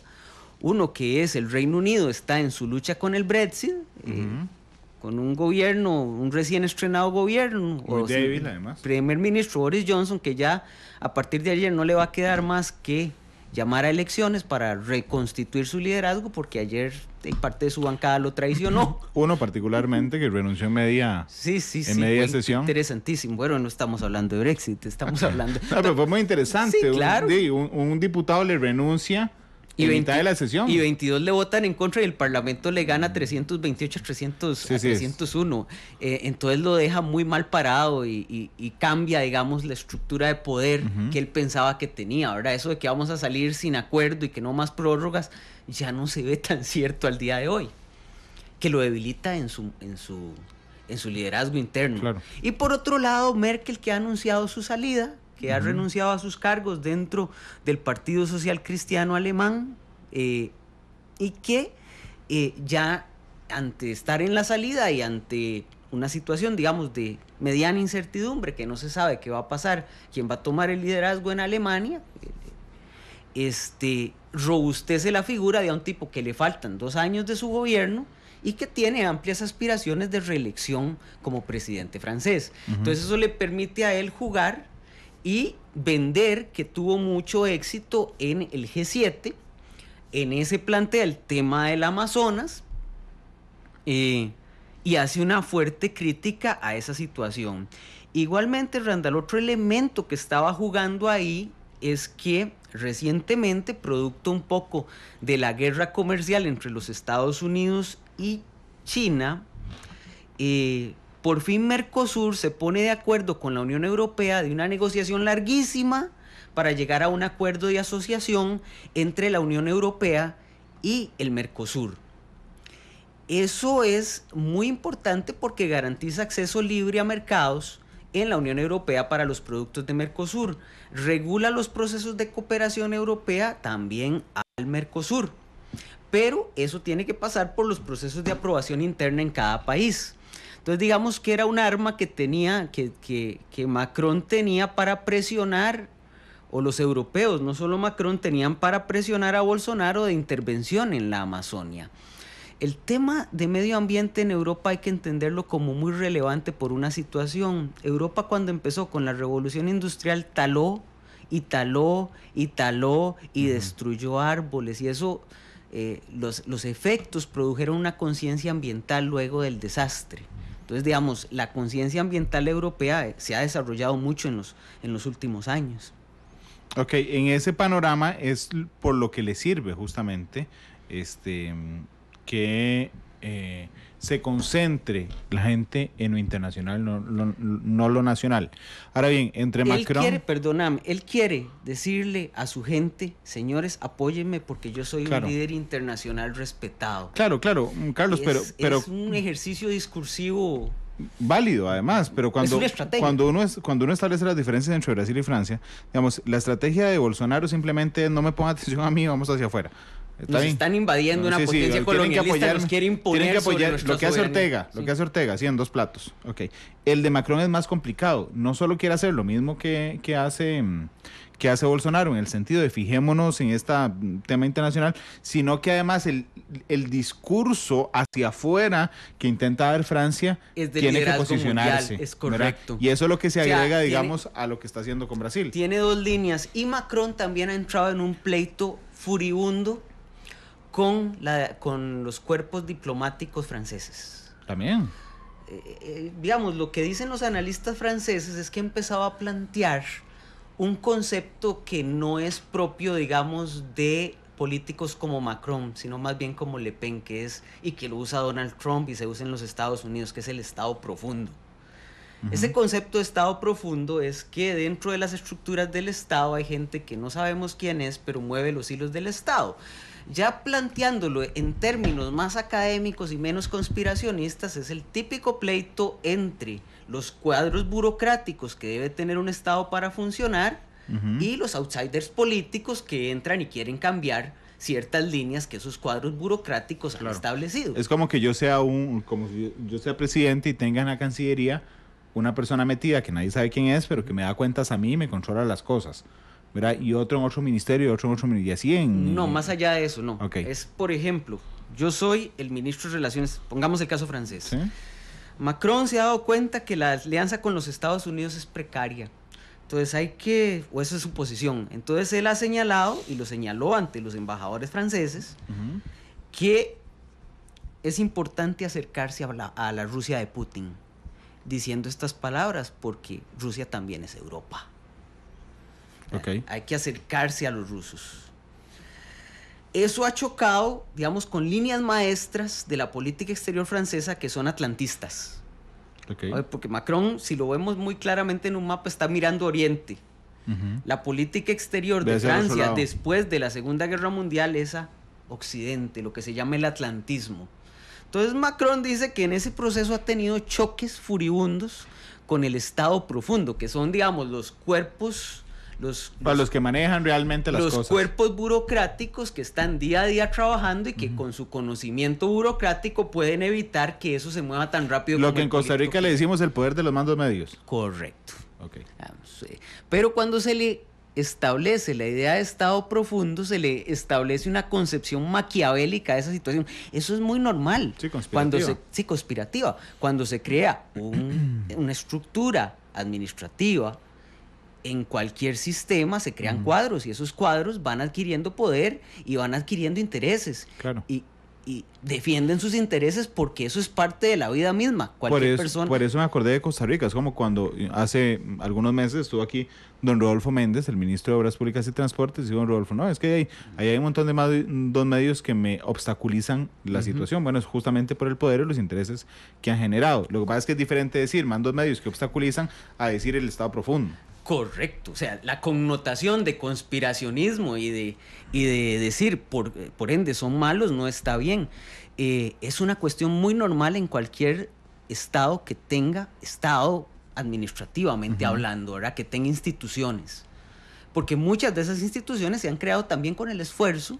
uno que es el Reino Unido, está en su lucha con el Brexit, eh, con un gobierno, un recién estrenado gobierno, primer ministro Boris Johnson, que ya a partir de ayer no le va a quedar más que llamar a elecciones para reconstituir su liderazgo porque ayer parte de su bancada lo traicionó. Uno particularmente que renunció en media, sí, sí, sí, en media sesión. Interesantísimo. Bueno, no estamos hablando de Brexit, estamos hablando... no, pero fue muy interesante. Claro. un, diputado le renuncia y 22 le votan en contra y el Parlamento le gana 328 300, a 301. Eh, entonces lo deja muy mal parado y, y, cambia, digamos, la estructura de poder que él pensaba que tenía. Ahora, Eso de que vamos a salir sin acuerdo y que no más prórrogas ya no se ve tan cierto al día de hoy. Que lo debilita en su, en su, en su liderazgo interno. Y por otro lado, Merkel que ha anunciado su salida que ha renunciado a sus cargos dentro del Partido Social Cristiano Alemán eh, y que eh, ya ante estar en la salida y ante una situación, digamos, de mediana incertidumbre, que no se sabe qué va a pasar, quién va a tomar el liderazgo en Alemania, eh, este, robustece la figura de un tipo que le faltan dos años de su gobierno y que tiene amplias aspiraciones de reelección como presidente francés. Entonces eso le permite a él jugar y Vender, que tuvo mucho éxito en el G7, en ese plantea el tema del Amazonas eh, y hace una fuerte crítica a esa situación. Igualmente, Randall, otro elemento que estaba jugando ahí es que recientemente, producto un poco de la guerra comercial entre los Estados Unidos y China, eh, por fin Mercosur se pone de acuerdo con la Unión Europea de una negociación larguísima para llegar a un acuerdo de asociación entre la Unión Europea y el Mercosur. Eso es muy importante porque garantiza acceso libre a mercados en la Unión Europea para los productos de Mercosur. Regula los procesos de cooperación europea también al Mercosur. Pero eso tiene que pasar por los procesos de aprobación interna en cada país. Entonces digamos que era un arma que tenía, que, que, Macron tenía para presionar, o los europeos, no solo Macron, tenían para presionar a Bolsonaro de intervención en la Amazonia. El tema de medio ambiente en Europa hay que entenderlo como muy relevante por una situación. Europa cuando empezó con la revolución industrial taló y taló y taló y destruyó árboles y eso, eh, los efectos produjeron una conciencia ambiental luego del desastre. Entonces, digamos, la conciencia ambiental europea se ha desarrollado mucho en los, en los últimos años. Ok, en ese panorama es por lo que le sirve justamente este, que eh, se concentre la gente en lo internacional, no, lo, nacional. Ahora bien, entre Macron... Él quiere, perdóname, él quiere decirle a su gente, señores, apóyenme porque yo soy un líder internacional respetado. Claro, claro, Carlos, pero, pero... Es un ejercicio discursivo válido además, pero cuando, cuando, uno es, cuando uno establece las diferencias entre Brasil y Francia, digamos, la estrategia de Bolsonaro simplemente no me ponga atención a mí, vamos hacia afuera nos están invadiendo una potencia colonialista, que nos quiere imponer que apoyar lo que hace Ortega, lo que hace Ortega, sí, en dos platos. Okay. El de Macron es más complicado. No solo quiere hacer lo mismo que, hace mm, que hace Bolsonaro, en el sentido de fijémonos en este tema internacional, sino que además el, discurso hacia afuera que intenta dar Francia tiene que posicionarse. es correcto. Y eso es lo que se agrega, digamos, a lo que está haciendo con Brasil. Tiene dos líneas y Macron también ha entrado en un pleito furibundo con, la, con los cuerpos diplomáticos franceses. También. Eh, eh, digamos, lo que dicen los analistas franceses es que empezaba a plantear un concepto que no es propio, digamos, de políticos como Macron, sino más bien como Le Pen, que es, y que lo usa Donald Trump y se usa en los Estados Unidos, que es el Estado profundo. Ese concepto de Estado profundo es que dentro de las estructuras del Estado hay gente que no sabemos quién es, pero mueve los hilos del Estado. Ya planteándolo en términos más académicos y menos conspiracionistas, es el típico pleito entre los cuadros burocráticos que debe tener un Estado para funcionar y los outsiders políticos que entran y quieren cambiar ciertas líneas que esos cuadros burocráticos han establecido. Es como que yo sea un, como yo, sea presidente y tenga en la Cancillería una persona metida que nadie sabe quién es, pero que me da cuentas a mí y me controla las cosas. Y otro en otro ministerio, otro en otro ministerio, así en... No, más allá de eso, no. Es, por ejemplo, yo soy el ministro de Relaciones, pongamos el caso francés. Macron se ha dado cuenta que la alianza con los Estados Unidos es precaria. Entonces hay que, o esa es su posición. Entonces él ha señalado, y lo señaló ante los embajadores franceses, que es importante acercarse a la Rusia de Putin diciendo estas palabras porque Rusia también es Europa. Hay que acercarse a los rusos. Eso ha chocado, digamos, con líneas maestras de la política exterior francesa que son atlantistas. Porque Macron, si lo vemos muy claramente en un mapa, está mirando Oriente. La política exterior de, de Francia después de la Segunda Guerra Mundial es a Occidente, lo que se llama el atlantismo. Entonces Macron dice que en ese proceso ha tenido choques furibundos con el Estado profundo, que son, digamos, los cuerpos los, para los, que manejan realmente las los cuerpos burocráticos que están día a día trabajando y que con su conocimiento burocrático pueden evitar que eso se mueva tan rápido. Lo que en Costa Rica le decimos el poder de los mandos medios. Correcto. Ah, Pero cuando se le establece la idea de Estado profundo, se le establece una concepción maquiavélica de esa situación. Eso es muy normal. Sí, conspirativa. Cuando se, conspirativa. Cuando se crea una estructura administrativa, en cualquier sistema se crean mm. cuadros y esos cuadros van adquiriendo poder y van adquiriendo intereses. Y, defienden sus intereses porque eso es parte de la vida misma. Cualquier por eso, persona. Por eso me acordé de Costa Rica. Es como cuando eh, hace algunos meses estuvo aquí don Rodolfo Méndez, el ministro de Obras Públicas y Transportes, y don Rodolfo, no, es que hay, ahí hay un montón de dos medios que me obstaculizan la situación. Bueno, es justamente por el poder y los intereses que han generado. Lo que pasa es que es diferente decir, dos medios que obstaculizan a decir el Estado profundo. Correcto, o sea, la connotación de conspiracionismo y de, y de decir, por, por ende, son malos, no está bien. Eh, es una cuestión muy normal en cualquier Estado que tenga, Estado administrativamente hablando, ¿verdad? que tenga instituciones. Porque muchas de esas instituciones se han creado también con el esfuerzo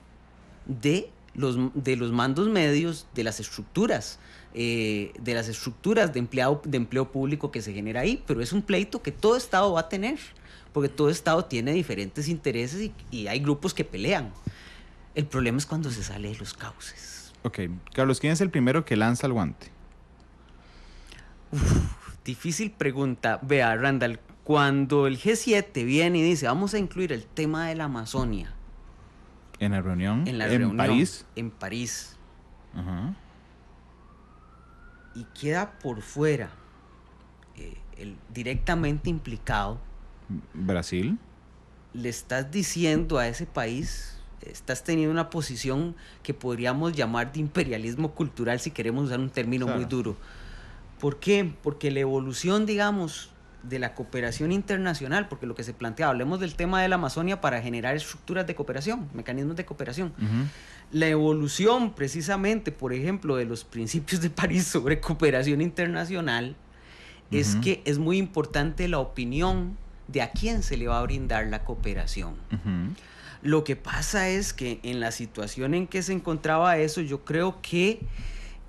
de los, de los mandos medios, de las estructuras eh, de las estructuras de, empleado, de empleo público que se genera ahí, pero es un pleito que todo Estado va a tener, porque todo Estado tiene diferentes intereses y, hay grupos que pelean. El problema es cuando se sale de los cauces. Ok, Carlos, ¿quién es el primero que lanza el guante? difícil pregunta. Vea, Randall, cuando el G7 viene y dice, vamos a incluir el tema de la Amazonia. ¿En la reunión? En la París? En París. Ajá y queda por fuera eh, el directamente implicado. Brasil. Le estás diciendo a ese país, estás teniendo una posición que podríamos llamar de imperialismo cultural si queremos usar un término muy duro. ¿Por qué? Porque la evolución, digamos, de la cooperación internacional, porque lo que se plantea, hablemos del tema de la Amazonia para generar estructuras de cooperación, mecanismos de cooperación. La evolución precisamente, por ejemplo, de los principios de París sobre cooperación internacional, es que es muy importante la opinión de a quién se le va a brindar la cooperación. Lo que pasa es que en la situación en que se encontraba eso, yo creo que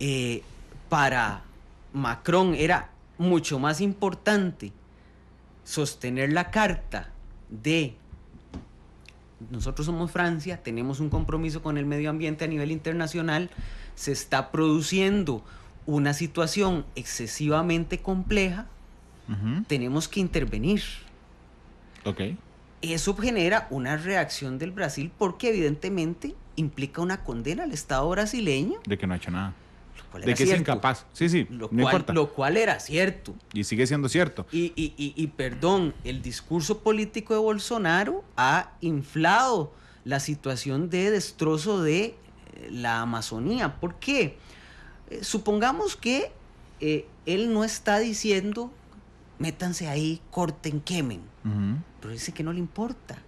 eh, para Macron era mucho más importante sostener la carta de nosotros somos Francia, tenemos un compromiso con el medio ambiente a nivel internacional, se está produciendo una situación excesivamente compleja, tenemos que intervenir. Okay. Eso genera una reacción del Brasil porque evidentemente implica una condena al Estado brasileño. De que no ha hecho nada de que es incapaz. Sí, sí, lo, cual, era cierto. Y sigue siendo cierto. Y, perdón, el discurso político de Bolsonaro ha inflado la situación de destrozo de eh, la Amazonía. ¿Por qué? Eh, supongamos que eh, él no está diciendo métanse ahí, corten, quemen, pero dice que no le importa,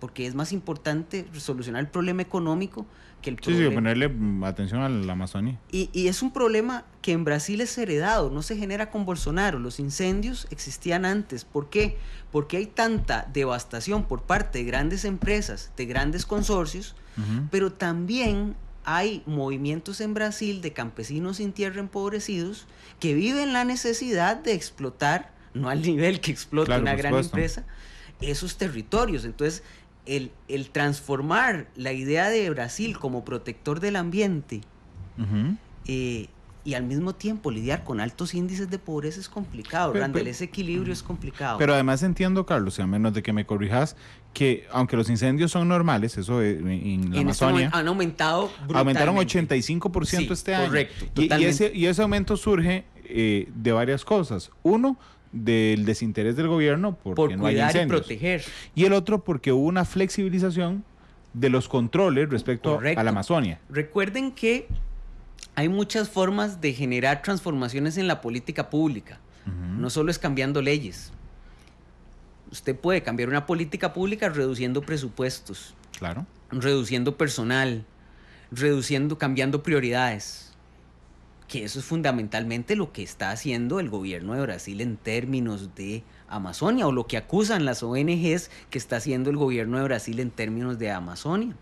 porque es más importante solucionar el problema económico Sí, ponerle mm, atención a la Amazonía. Y, es un problema que en Brasil es heredado, no se genera con Bolsonaro. Los incendios existían antes. ¿Por qué? Porque hay tanta devastación por parte de grandes empresas, de grandes consorcios, pero también hay movimientos en Brasil de campesinos sin tierra empobrecidos que viven la necesidad de explotar, no al nivel que explota una gran empresa, esos territorios. Entonces, el, transformar la idea de Brasil como protector del ambiente eh, y al mismo tiempo lidiar con altos índices de pobreza es complicado, pero, ese equilibrio es complicado. Pero además entiendo, Carlos, a menos de que me corrijas, que aunque los incendios son normales, eso en, la este Amazonia... han aumentado Aumentaron 85% este año. Correcto, y, ese, y ese aumento surge eh, de varias cosas. Uno, del desinterés del gobierno porque por no cuidar hay y proteger. Y el otro porque hubo una flexibilización de los controles respecto a la Amazonia. Recuerden que hay muchas formas de generar transformaciones en la política pública. No solo es cambiando leyes. Usted puede cambiar una política pública reduciendo presupuestos. Claro. Reduciendo personal, reduciendo, cambiando prioridades que eso es fundamentalmente lo que está haciendo el gobierno de Brasil en términos de Amazonia o lo que acusan las ONGs que está haciendo el gobierno de Brasil en términos de Amazonia.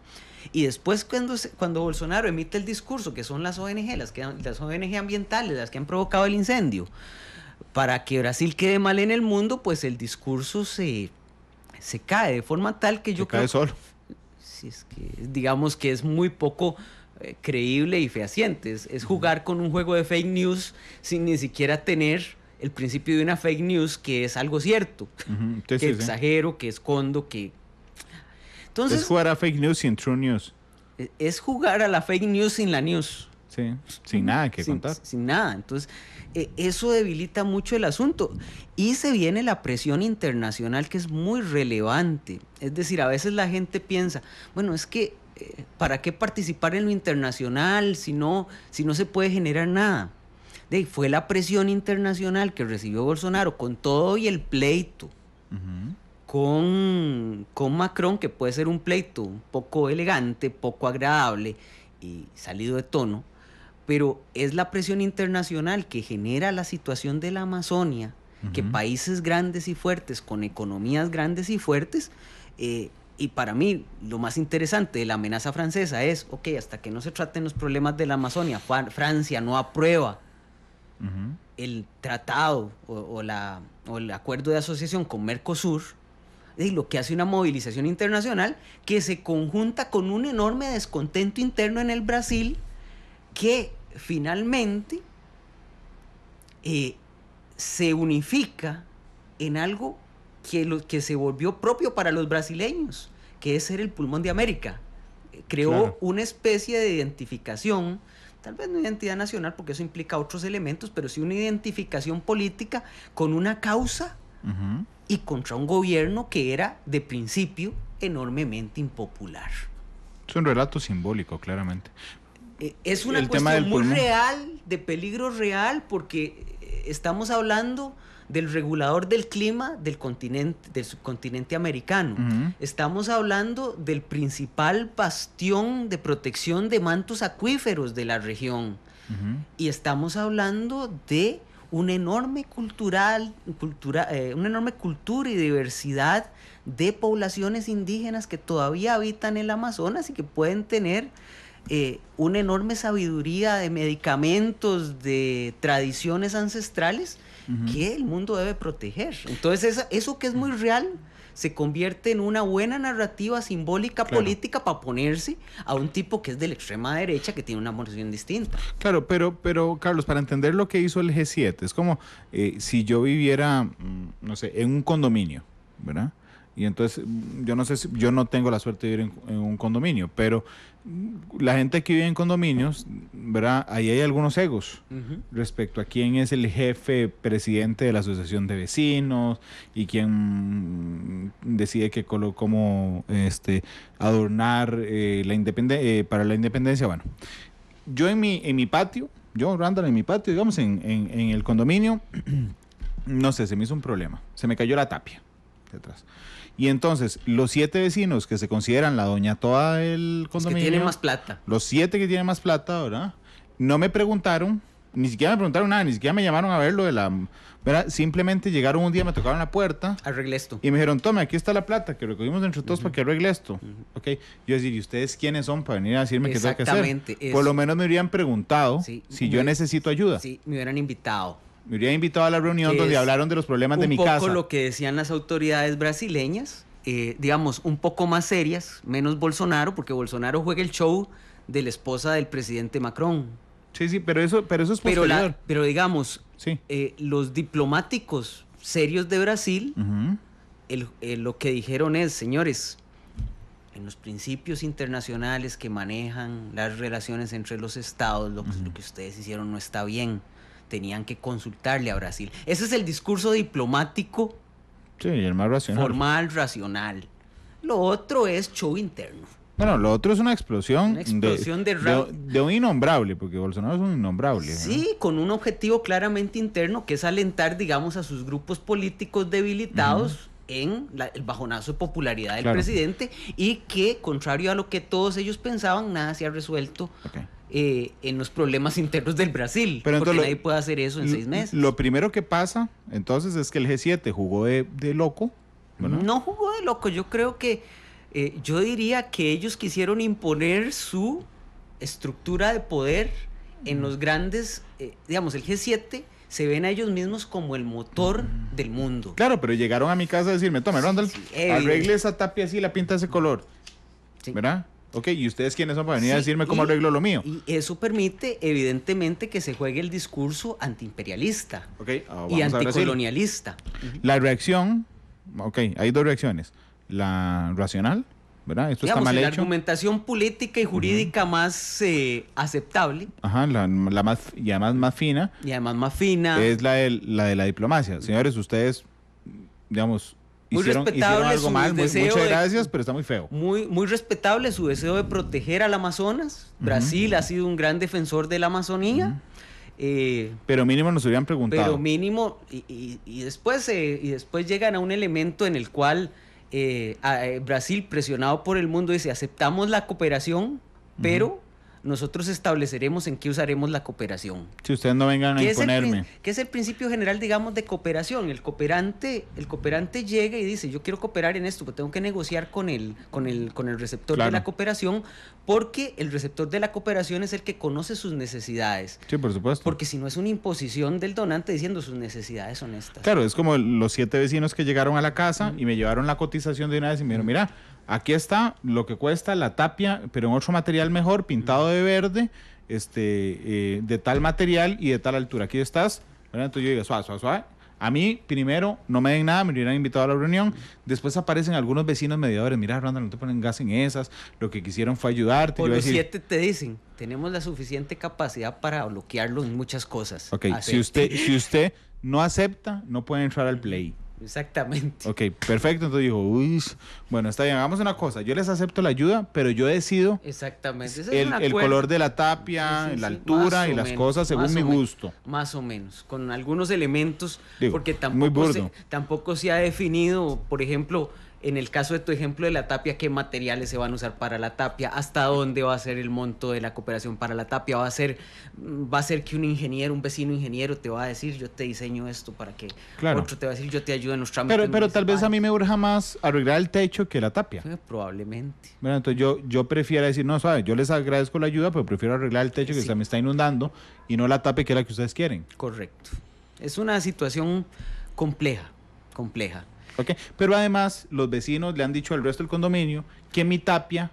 Y después cuando, cuando Bolsonaro emite el discurso, que son las ONG, las, las ONG ambientales, las que han provocado el incendio, para que Brasil quede mal en el mundo, pues el discurso se, se cae de forma tal que yo... Se solo. es que digamos que es muy poco eh, creíble y fehaciente. Es, jugar con un juego de fake news sin ni siquiera tener el principio de una fake news que es algo cierto, que exagero, que escondo, que... Entonces, es jugar a fake news sin true news. E, es jugar a la fake news sin la news. Sí, sin nada que contar. Sin nada. Entonces, e, eso debilita mucho el asunto. Y se viene la presión internacional que es muy relevante. Es decir, a veces la gente piensa, bueno, es que ¿para qué participar en lo internacional si no, si no se puede generar nada? fue la presión internacional que recibió Bolsonaro con todo y el pleito con, Macron, que puede ser un pleito un poco elegante, poco agradable y salido de tono, pero es la presión internacional que genera la situación de la Amazonia, que países grandes y fuertes, con economías grandes y fuertes, eh, y para mí lo más interesante de la amenaza francesa es, ok, hasta que no se traten los problemas de la Amazonia, Francia no aprueba el tratado o, la, el acuerdo de asociación con Mercosur, y lo que hace una movilización internacional que se conjunta con un enorme descontento interno en el Brasil que finalmente eh, se unifica en algo que, que se volvió propio para los brasileños, que es ser el pulmón de América. Eh, creó una especie de identificación, tal vez no identidad nacional, porque eso implica otros elementos, pero sí una identificación política con una causa y contra un gobierno que era de principio enormemente impopular. Es un relato simbólico, claramente. Eh, es una el cuestión muy real, de peligro real, porque eh, estamos hablando del regulador del clima del continente, del subcontinente americano. Estamos hablando del principal bastión de protección de mantos acuíferos de la región. Y estamos hablando de una enorme cultural, cultura, eh, una enorme cultura y diversidad de poblaciones indígenas que todavía habitan el Amazonas y que pueden tener eh, una enorme sabiduría de medicamentos, de tradiciones ancestrales que el mundo debe proteger. Entonces eso que es muy real se convierte en una buena narrativa simbólica política para ponerse a un tipo que es de la extrema derecha que tiene una posición distinta. Claro, pero, pero Carlos, para entender lo que hizo el G7, es como eh, si yo viviera, mm, no sé, en un condominio, ¿verdad? Y entonces, mm, yo no sé si, yo no tengo la suerte de vivir en un condominio, pero la gente que vive en condominios, ¿verdad? Ahí hay algunos egos respecto a quién es el jefe presidente de la asociación de vecinos y quién decide cómo este, adornar eh, la eh, para la independencia. Bueno, yo en mi, patio, yo, Randall, en mi patio, digamos, en, el condominio, no sé, se me hizo un problema. Se me cayó la tapia detrás. Y entonces, los siete vecinos que se consideran la doña toda del condominio. que tienen más plata. Los siete que tienen más plata, ¿verdad? No me preguntaron, ni siquiera me preguntaron nada, ni siquiera me llamaron a ver lo de la. Simplemente llegaron un día, me tocaron la puerta. Arregle esto. Y me dijeron, tome, aquí está la plata que recogimos entre todos para que arregle esto. Yo decía, ¿y ustedes quiénes son para venir a decirme qué tengo que hacer? Exactamente. Por lo menos me hubieran preguntado si yo necesito ayuda. Sí, me hubieran invitado me hubiera invitado a la reunión donde hablaron de los problemas de mi casa. Un poco lo que decían las autoridades brasileñas, eh, digamos, un poco más serias, menos Bolsonaro, porque Bolsonaro juega el show de la esposa del presidente Macron. Sí, sí, pero eso, pero eso es posterior. Pero, pero digamos, eh, los diplomáticos serios de Brasil, eh, lo que dijeron es, señores, en los principios internacionales que manejan las relaciones entre los estados, lo que ustedes hicieron no está bien tenían que consultarle a Brasil. Ese es el discurso diplomático. Sí, racional. Formal, racional. Lo otro es show interno. Bueno, lo otro es una explosión, de, un innombrable, porque Bolsonaro es un innombrable. Sí, con un objetivo claramente interno que es alentar, digamos, a sus grupos políticos debilitados en el bajonazo de popularidad del presidente y que, contrario a lo que todos ellos pensaban, nada se ha resuelto. Eh, en los problemas internos del Brasil. Pero porque nadie puede hacer eso en seis meses. Lo primero que pasa, entonces, es que el G7 jugó de, loco. No jugó de loco. Yo creo que. Eh, yo diría que ellos quisieron imponer su estructura de poder en mm. los grandes. Eh, digamos, el G7 se ven a ellos mismos como el motor mm. del mundo. Claro, pero llegaron a mi casa a decirme: Tome, Randall, arregle esa tapia así y la pinta ese color. ¿Verdad? Ok, ¿y ustedes quiénes son para venir a decirme cómo arreglo lo mío? Y eso permite, evidentemente, que se juegue el discurso antiimperialista okay, ah, y anticolonialista. La reacción, ok, hay dos reacciones. La racional, ¿verdad? Esto está mal hecho. La argumentación política y jurídica más eh, aceptable. Ajá, la, más, y además más fina. Y además más fina. Es la, de la diplomacia. Señores, ustedes, digamos, muy respetable algo su mal. Deseo muchas gracias, pero está muy feo. Muy, muy respetable su deseo de proteger al Amazonas. Brasil ha sido un gran defensor de la Amazonía. Eh, pero mínimo nos hubieran preguntado. Pero mínimo, y, después, eh, y después llegan a un elemento en el cual eh, Brasil, presionado por el mundo, dice, aceptamos la cooperación, pero nosotros estableceremos en qué usaremos la cooperación. Si ustedes no vengan a imponerme. Que es el principio general, digamos, de cooperación. El cooperante, el cooperante llega y dice, yo quiero cooperar en esto, pero tengo que negociar con el, con el, con el receptor de la cooperación, porque el receptor de la cooperación es el que conoce sus necesidades. Sí, por supuesto. Porque si no es una imposición del donante diciendo sus necesidades son estas. Claro, es como los siete vecinos que llegaron a la casa y me llevaron la cotización de una vez y me dijeron, mira, Aquí está lo que cuesta la tapia, pero en otro material mejor, pintado de verde, este, eh, de tal material y de tal altura. Aquí estás. Entonces yo digo, suave, suave, suave. A mí, primero, no me den nada, me hubieran invitado a la reunión. Después aparecen algunos vecinos mediadores. Mira, Randall, no te ponen gas en esas. Lo que quisieron fue ayudarte. Por los siete te dicen, tenemos la suficiente capacidad para bloquearlo en muchas cosas. Ok, si usted, si usted no acepta, no puede entrar al play. Exactamente. Ok, perfecto. Entonces dijo, uy, bueno, está bien, hagamos una cosa. Yo les acepto la ayuda, pero yo decido. Exactamente. el, color de la tapia, la altura y las cosas según mi gusto. Más o menos, con algunos elementos, porque tampoco, tampoco se ha definido, por ejemplo, en el caso de tu ejemplo de la tapia, ¿qué materiales se van a usar para la tapia? ¿Hasta dónde va a ser el monto de la cooperación para la tapia? ¿Va a ser, mm, va a ser que un ingeniero, un vecino ingeniero te va a decir, yo te diseño esto para que claro. otro te va a decir, yo te ayudo en los trámites? Pero, pero tal vez a mí me urja más arreglar el techo que la tapia. probablemente. Bueno, entonces yo, yo prefiero decir, no, sabes, yo les agradezco la ayuda, pero prefiero arreglar el techo que se me está inundando y no la tapia que es la que ustedes quieren. Correcto. Es una situación compleja, compleja. Pero además los vecinos le han dicho al resto del condominio que mi tapia,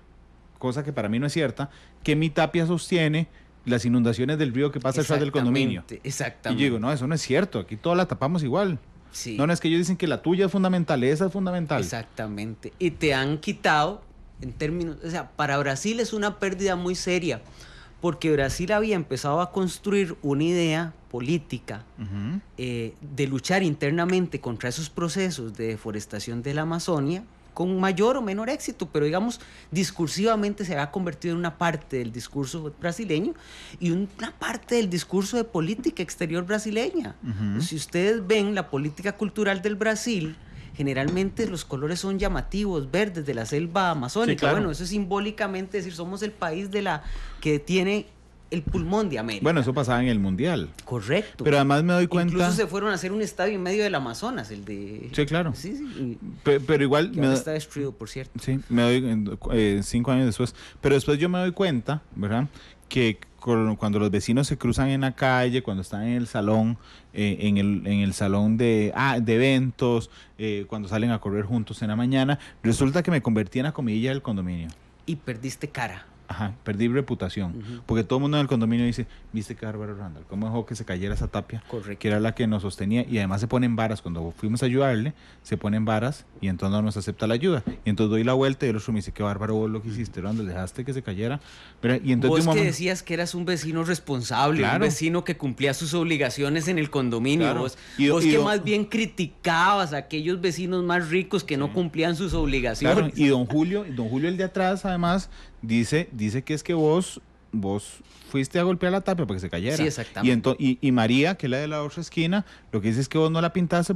cosa que para mí no es cierta, que mi tapia sostiene las inundaciones del río que pasa detrás del condominio. Exactamente. Y yo digo, no, eso no es cierto, aquí todas la tapamos igual. Sí. No, no es que ellos dicen que la tuya es fundamental, esa es fundamental. Exactamente. Y te han quitado en términos, o sea, para Brasil es una pérdida muy seria, porque Brasil había empezado a construir una idea política eh, de luchar internamente contra esos procesos de deforestación de la Amazonia con mayor o menor éxito, pero digamos, discursivamente se ha convertido en una parte del discurso brasileño y una parte del discurso de política exterior brasileña. Si ustedes ven la política cultural del Brasil, generalmente los colores son llamativos, verdes de la selva amazónica. Bueno, eso es simbólicamente decir, somos el país de la que tiene el pulmón de América. Bueno, eso pasaba en el Mundial. Correcto. Pero además me doy cuenta... Incluso se fueron a hacer un estadio en medio del Amazonas, el de... Sí, claro. Sí, sí. Pero, igual... está destruido, por cierto. Sí, me doy eh, cinco años después. Pero después yo me doy cuenta, ¿verdad? Que cuando los vecinos se cruzan en la calle, cuando están en el salón, eh, en, el, salón de, ah, eventos, eh, cuando salen a correr juntos en la mañana, resulta que me convertí en la comidilla del condominio. Y perdiste cara. Ajá, perdí reputación. Porque todo el mundo en el condominio dice, viste que bárbaro Randall, ¿cómo dejó que se cayera esa tapia? Correcto. Que era la que nos sostenía. Y además se ponen varas. Cuando fuimos a ayudarle, se ponen varas y entonces no nos acepta la ayuda. Y entonces doy la vuelta y el otro me dice, qué bárbaro vos lo que hiciste, Randall, dejaste que se cayera. Pero, y entonces, vos decías que eras un vecino responsable, un vecino que cumplía sus obligaciones en el condominio. Vos, y, vos que más bien criticabas a aquellos vecinos más ricos que no cumplían sus obligaciones. Y don Julio, don Julio el de atrás, además, Dice, dice que es que vos, vos fuiste a golpear la tapa para que se cayera. Sí, exactamente. Y, y, María, que es la de la otra esquina, lo que dice es que vos no la pintaste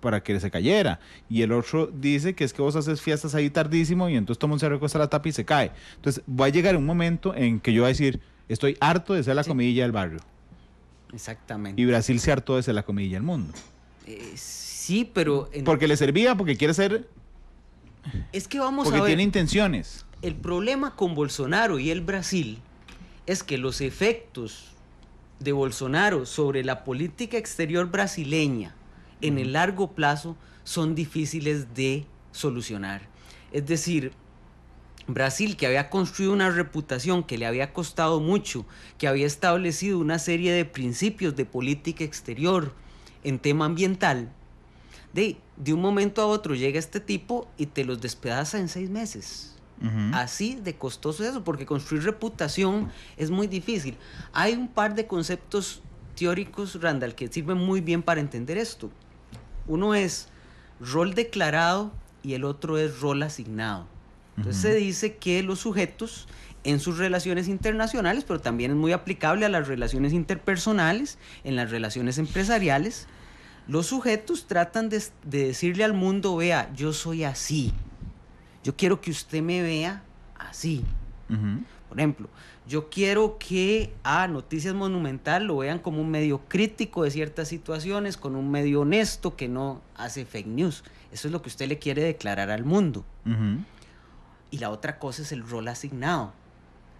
para que se cayera. Y el otro dice que es que vos haces fiestas ahí tardísimo y entonces toma un cerro se la tapa y se cae. Entonces va a llegar un momento en que yo voy a decir, estoy harto de ser la comidilla del barrio. Exactamente. Y Brasil se hartó de ser la comidilla del mundo. Eh, sí, pero... Porque le servía, porque quiere ser... Es que vamos a ver... tiene intenciones el problema con Bolsonaro y el Brasil es que los efectos de Bolsonaro sobre la política exterior brasileña en el largo plazo son difíciles de solucionar. Es decir, Brasil, que había construido una reputación que le había costado mucho, que había establecido una serie de principios de política exterior en tema ambiental, de, de un momento a otro llega este tipo y te los despedaza en seis meses. Así de costoso es eso, porque construir reputación es muy difícil. Hay un par de conceptos teóricos, Randall, que sirven muy bien para entender esto. Uno es rol declarado y el otro es rol asignado. Entonces se dice que los sujetos en sus relaciones internacionales, pero también es muy aplicable a las relaciones interpersonales, en las relaciones empresariales, los sujetos tratan de, de decirle al mundo, vea, yo soy así, yo quiero que usted me vea así. Por ejemplo, yo quiero que a ah, Noticias Monumental lo vean como un medio crítico de ciertas situaciones, con un medio honesto que no hace fake news. Eso es lo que usted le quiere declarar al mundo. Y la otra cosa es el rol asignado.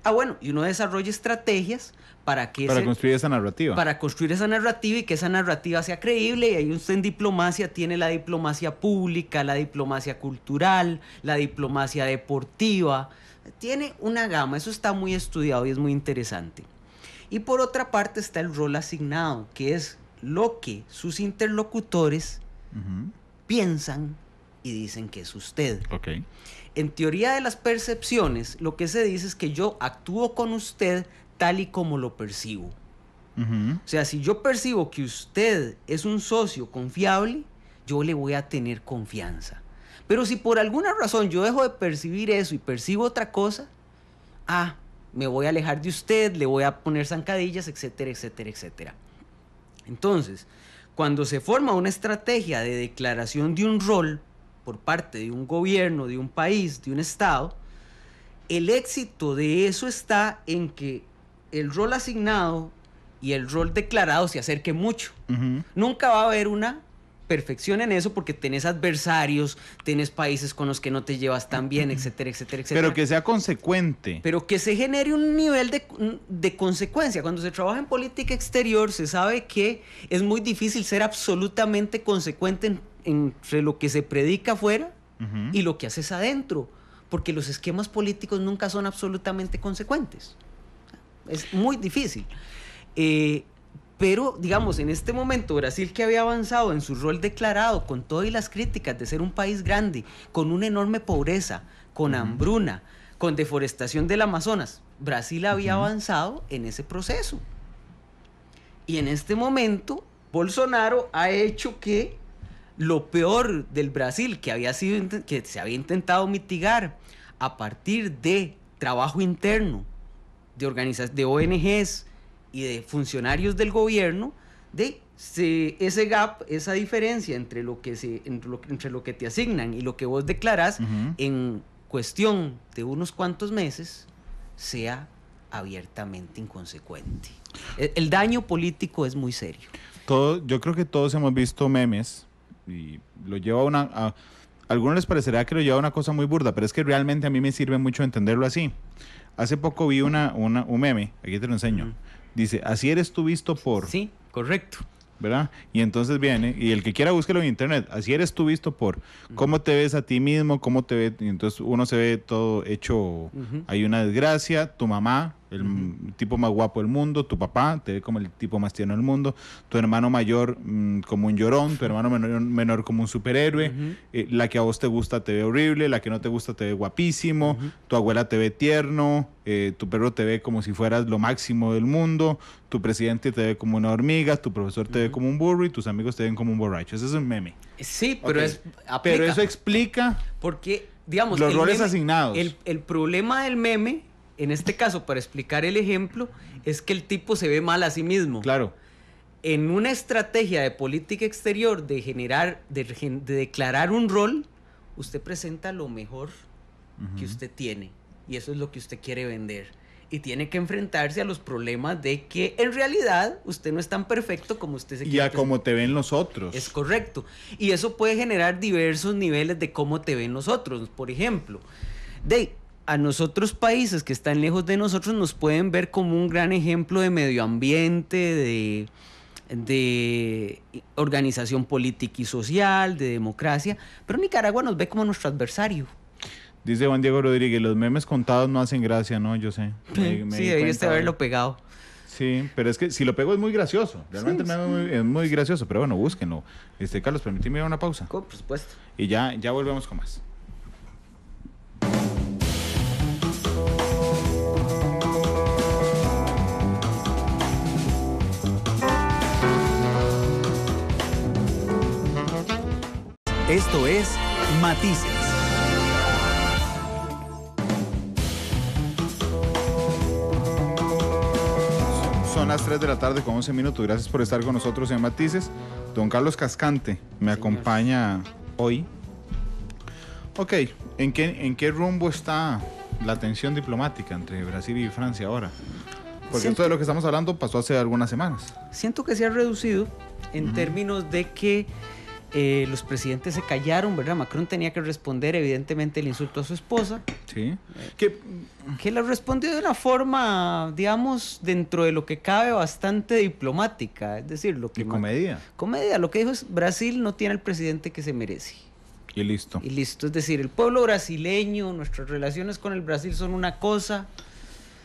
Ah, bueno, y uno desarrolla estrategias para que... Para construir esa narrativa. Para construir esa narrativa y que esa narrativa sea creíble. Y ahí usted en diplomacia tiene la diplomacia pública, la diplomacia cultural, la diplomacia deportiva. Tiene una gama, eso está muy estudiado y es muy interesante. Y por otra parte está el rol asignado, que es lo que sus interlocutores piensan y dicen que es usted. Okay. En teoría de las percepciones, lo que se dice es que yo actúo con usted tal y como lo percibo. O sea, si yo percibo que usted es un socio confiable, yo le voy a tener confianza. Pero si por alguna razón yo dejo de percibir eso y percibo otra cosa, ah, me voy a alejar de usted, le voy a poner zancadillas, etcétera, etcétera, etcétera. Entonces, cuando se forma una estrategia de declaración de un rol, por parte de un gobierno, de un país, de un Estado, el éxito de eso está en que el rol asignado y el rol declarado se acerque mucho. Nunca va a haber una perfección en eso porque tenés adversarios, tenés países con los que no te llevas tan bien, etcétera, etcétera, etcétera. Pero que sea consecuente. Pero que se genere un nivel de, de consecuencia. Cuando se trabaja en política exterior se sabe que es muy difícil ser absolutamente consecuente en entre lo que se predica afuera y lo que haces adentro, porque los esquemas políticos nunca son absolutamente consecuentes. Es muy difícil. Eh, pero, digamos, en este momento Brasil que había avanzado en su rol declarado, con todas las críticas de ser un país grande, con una enorme pobreza, con hambruna, con deforestación del Amazonas, Brasil había avanzado en ese proceso. Y en este momento, Bolsonaro ha hecho que lo peor del Brasil que, había sido, que se había intentado mitigar a partir de trabajo interno de, de ONGs y de funcionarios del gobierno, de ese gap, esa diferencia entre lo, que se, entre lo, que te asignan y lo que vos declaras en cuestión de unos cuantos meses sea abiertamente inconsecuente. E, el, daño político es muy serio. Todo, yo creo que todos hemos visto memes y lo lleva a una... algunos les parecerá que lo lleva a una cosa muy burda, pero es que realmente a mí me sirve mucho entenderlo así. Hace poco vi una, una un meme, aquí te lo enseño. Dice, así eres tú visto por... Sí, correcto. ¿verdad? Y entonces viene, y el que quiera búsquelo en internet, así eres tú visto por cómo te ves a ti mismo, cómo te ve, y entonces uno se ve todo hecho, hay una desgracia, tu mamá el tipo más guapo del mundo, tu papá te ve como el tipo más tierno del mundo, tu hermano mayor mm, como un llorón, tu hermano menor, como un superhéroe, eh, la que a vos te gusta te ve horrible, la que no te gusta te ve guapísimo, tu abuela te ve tierno, eh, tu perro te ve como si fueras lo máximo del mundo, tu presidente te ve como una hormiga, tu profesor te ve como un burro y tus amigos te ven como un borracho. Ese es un meme. Sí, pero es... Pero eso explica... Porque, digamos... Los roles asignados. El, el problema del meme en este caso, para explicar el ejemplo, es que el tipo se ve mal a sí mismo. Claro. En una estrategia de política exterior de generar, de, declarar un rol, usted presenta lo mejor que usted tiene y eso es lo que usted quiere vender. Y tiene que enfrentarse a los problemas de que en realidad usted no es tan perfecto como usted se quiere. Y a cómo te ven los otros. Es correcto. Y eso puede generar diversos niveles de cómo te ven los otros. Por ejemplo, de a nosotros países que están lejos de nosotros nos pueden ver como un gran ejemplo de medio ambiente, de, de organización política y social, de democracia, pero Nicaragua nos ve como nuestro adversario. Dice Juan Diego Rodríguez, los memes contados no hacen gracia, ¿no? Yo sé. Sí, sí, haberlo pegado. Sí, pero es que si lo pego es muy gracioso. Realmente es, muy, gracioso, pero bueno, búsquenlo. Este, Carlos, permíteme una pausa. Por supuesto. Y ya, ya volvemos con más. Esto es Matices. Son las 3 de la tarde con 11 minutos. Gracias por estar con nosotros en Matices. Don Carlos Cascante me acompaña hoy. Ok, ¿en qué, ¿en qué rumbo está la tensión diplomática entre Brasil y Francia ahora? Porque esto de lo que estamos hablando pasó hace algunas semanas. Siento que se ha reducido en términos de que eh, los presidentes se callaron, ¿verdad? Macron tenía que responder, evidentemente, el insulto a su esposa. Sí. Eh, que, que la respondió de una forma, digamos, dentro de lo que cabe, bastante diplomática. Es decir, lo que. Y comedia. Comedia. Lo que dijo es: Brasil no tiene el presidente que se merece. Y listo. Y listo. Es decir, el pueblo brasileño, nuestras relaciones con el Brasil son una cosa.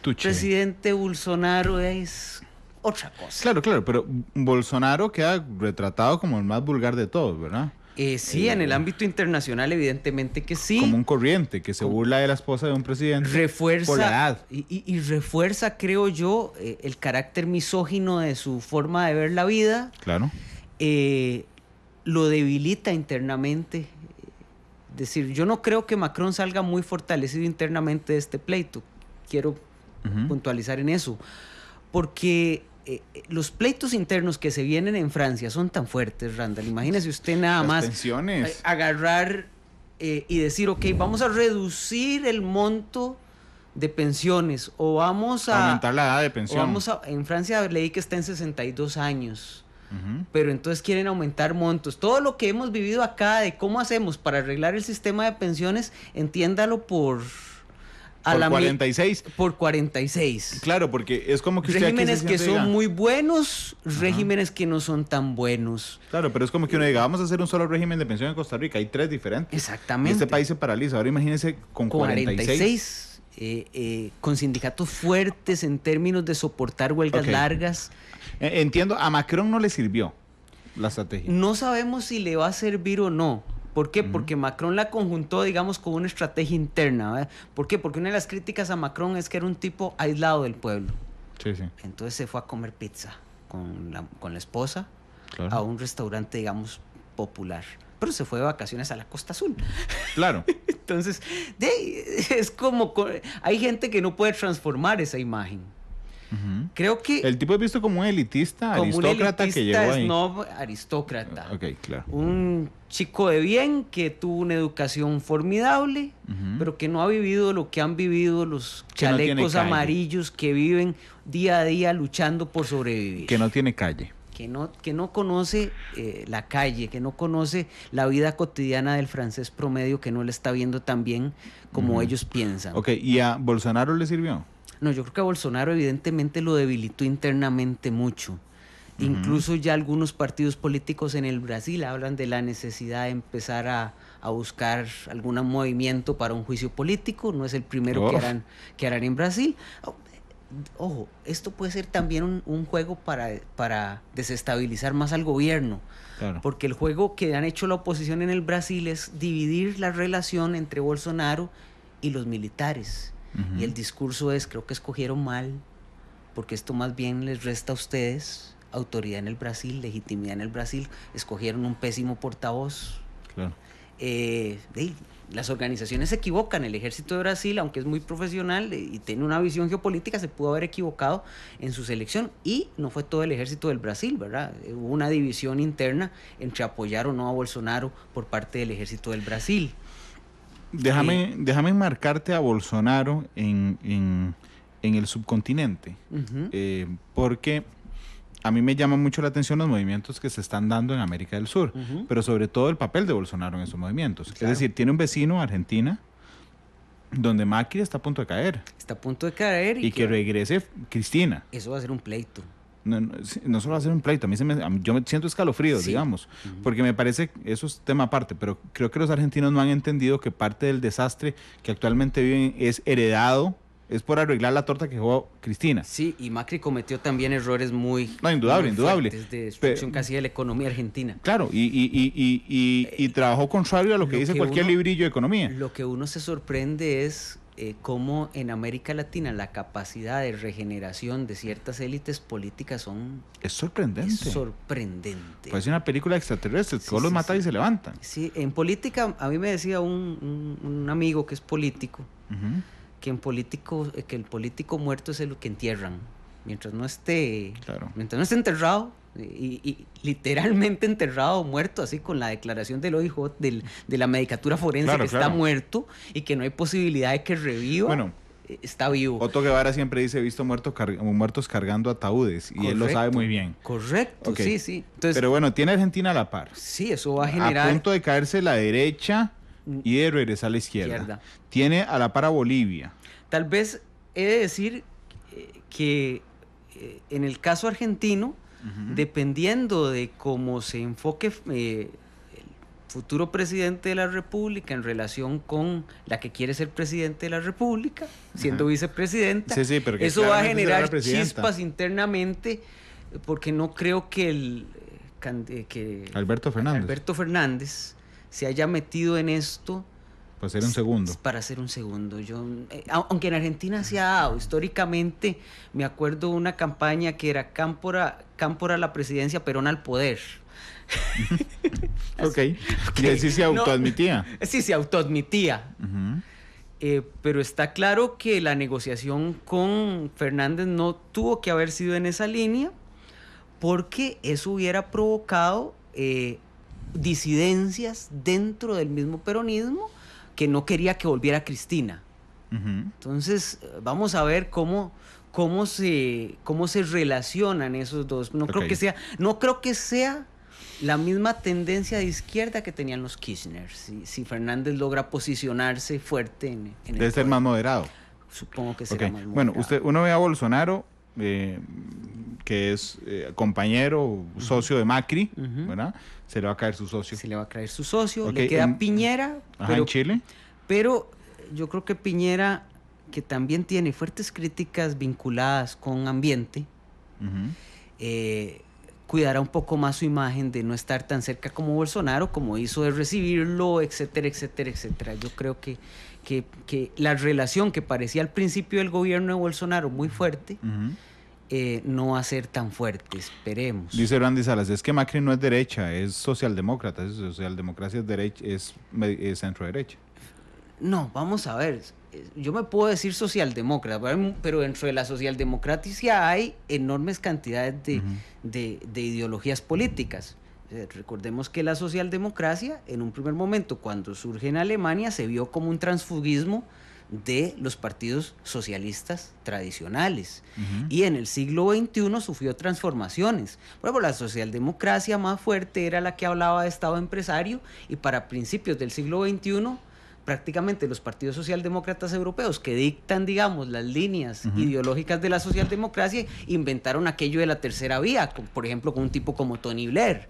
Tuche. Presidente Bolsonaro es otra cosa. Claro, claro, pero Bolsonaro queda retratado como el más vulgar de todos, ¿verdad? Eh, sí, en el eh, ámbito internacional, evidentemente que sí. Como un corriente que se burla de la esposa de un presidente. Refuerza. Por la edad. Y, refuerza, creo yo, eh, el carácter misógino de su forma de ver la vida. Claro. lo debilita internamente. Es decir, yo no creo que Macron salga muy fortalecido internamente de este pleito. Quiero puntualizar en eso. Porque eh, eh, los pleitos internos que se vienen en Francia son tan fuertes, Randall. Imagínese usted nada más agarrar eh, y decir, ok, vamos a reducir el monto de pensiones o vamos a... Aumentar la edad de pensión. en Francia leí que está en 62 años. Pero entonces quieren aumentar montos. Todo lo que hemos vivido acá de cómo hacemos para arreglar el sistema de pensiones, entiéndalo por por 46. Por 46. Claro, porque es como que usted Regímenes que son muy buenos, regímenes que no son tan buenos. Claro, pero es como que uno diga, vamos a hacer un solo régimen de pensión en Costa Rica. Hay tres diferentes. Este Exactamente. este país se paraliza. Ahora imagínense con, 46. Eh, eh, con sindicatos fuertes en términos de soportar huelgas largas. E, entiendo, a Macron no le sirvió la estrategia. No sabemos si le va a servir o no. ¿Por qué? Porque Macron la conjuntó, digamos, con una estrategia interna. ¿Por qué? Porque una de las críticas a Macron es que era un tipo aislado del pueblo. Sí, sí. Entonces se fue a comer pizza con la, con la esposa a un restaurante, digamos, popular. Pero se fue de vacaciones a la Costa Azul. Claro. Entonces, es como... Hay gente que no puede transformar esa imagen. Creo que... El tipo es visto como un elitista, como aristócrata un elitista que llegó ahí. No, aristócrata. Ok, claro. Un chico de bien que tuvo una educación formidable, pero que no ha vivido lo que han vivido los chalecos amarillos que viven día a día luchando por sobrevivir. Que no tiene calle. Que no, que no conoce eh, la calle, que no conoce la vida cotidiana del francés promedio, que no le está viendo tan bien como ellos piensan. Ok, ¿y a Bolsonaro le sirvió? No, yo creo que Bolsonaro evidentemente lo debilitó internamente mucho. Incluso ya algunos partidos políticos en el Brasil hablan de la necesidad de empezar a, buscar algún movimiento para un juicio político. No es el primero que harán, que harán en Brasil. Oh, ojo, esto puede ser también un, juego para, desestabilizar más al gobierno. Porque el juego que han hecho la oposición en el Brasil es dividir la relación entre Bolsonaro y los militares. Y el discurso es, creo que escogieron mal, porque esto más bien les resta a ustedes autoridad en el Brasil, legitimidad en el Brasil, escogieron un pésimo portavoz. Eh, las organizaciones se equivocan, el ejército de Brasil, aunque es muy profesional eh, y tiene una visión geopolítica, se pudo haber equivocado en su selección y no fue todo el ejército del Brasil, ¿verdad? Eh, hubo una división interna entre apoyar o no a Bolsonaro por parte del ejército del Brasil déjame, enmarcarte déjame marcarte a Bolsonaro en, en, en el subcontinente, eh, porque a mí me llama mucho la atención los movimientos que se están dando en América del Sur, pero sobre todo el papel de Bolsonaro en esos movimientos. Es decir, tiene un vecino, Argentina, donde Macri está a punto de caer. Está a punto de caer. Y, que, regrese Cristina. Eso va a ser un pleito no, no solo va a ser un pleito, a se me, yo me siento escalofrío, digamos, porque me parece, eso es tema aparte, pero creo que los argentinos no han entendido que parte del desastre que actualmente viven es heredado es por arreglar la torta que jugó Cristina. Sí, y Macri cometió también errores muy. No, indudable, indudable. De destrucción casi de la economía argentina. Claro, y, y, eh, trabajó contrario a lo que dice cualquier librillo de economía. Lo que uno se sorprende es eh, cómo en América Latina la capacidad de regeneración de ciertas élites políticas son... Es sorprendente. Es sorprendente. Parece una película extraterrestre, todos los matan y se levantan. Sí, en política, a mí me decía un, amigo que es político, que, en político, eh, que el político muerto es el que entierran. Mientras no esté, mientras no esté enterrado, y, literalmente enterrado, muerto, así con la declaración del lo del, de la medicatura forense que está muerto y que no hay posibilidad de que reviva. Bueno, eh, está vivo. Otto Guevara siempre dice, visto muertos, muertos cargando ataúdes, y él lo sabe muy bien. Correcto, sí, sí. Pero bueno, tiene Argentina a la par. Sí, eso va a generar... A punto de caerse la derecha mm. y de regresar a la izquierda. Tiene a la par a Bolivia. Tal vez he de decir eh, que eh, en el caso argentino dependiendo de cómo se enfoque eh, el futuro presidente de la República en relación con la que quiere ser presidente de la República, siendo vicepresidenta, eso va a generar chispas internamente, porque no creo que el eh, que Alberto Fernández. Alberto Fernández se haya metido en esto para ser un segundo. Para ser un segundo. Yo, eh, aunque en Argentina se ha dado, históricamente me acuerdo una campaña que era Cámpora, la presidencia, Perón al poder. ok. Y así se autoadmitía. sí, se autoadmitía. Eh, pero está claro que la negociación con Fernández no tuvo que haber sido en esa línea porque eso hubiera provocado eh, disidencias dentro del mismo peronismo que no quería que volviera Cristina. Entonces, eh, vamos a ver cómo, cómo, se, cómo se relacionan esos dos. No, creo que sea, no creo que sea la misma tendencia de izquierda que tenían los Kirchner, si, Fernández logra posicionarse fuerte en, en Debe ser más moderado. Supongo que será más moderado. Bueno, usted, uno ve a Bolsonaro eh, que es eh, compañero, socio de Macri, ¿verdad? Se le va a caer su socio. Se le va a caer su socio, le queda Piñera. en Chile. Pero yo creo que Piñera, que también tiene fuertes críticas vinculadas con ambiente, eh, cuidará un poco más su imagen de no estar tan cerca como Bolsonaro, como hizo de recibirlo, etcétera, etcétera, etcétera. Yo creo que que, la relación que parecía al principio del gobierno de Bolsonaro muy fuerte, eh, no va a ser tan fuerte, esperemos. Dice Randy Salas, es que Macri no es derecha, es socialdemócrata, es socialdemocracia es, derecha, es, centro derecha. No, vamos a ver, eh, yo me puedo decir socialdemócrata, pero dentro de la socialdemocracia hay enormes cantidades de ideologías políticas. Eh, recordemos que la socialdemocracia en un primer momento cuando surge en Alemania se vio como un transfugismo de los partidos socialistas tradicionales. Y en el siglo XXI sufrió transformaciones. bueno la socialdemocracia más fuerte era la que hablaba de Estado empresario y para principios del siglo XXI prácticamente los partidos socialdemócratas europeos que dictan, digamos, las líneas ideológicas de la socialdemocracia, inventaron aquello de la tercera vía, por ejemplo, con un tipo como Tony Blair.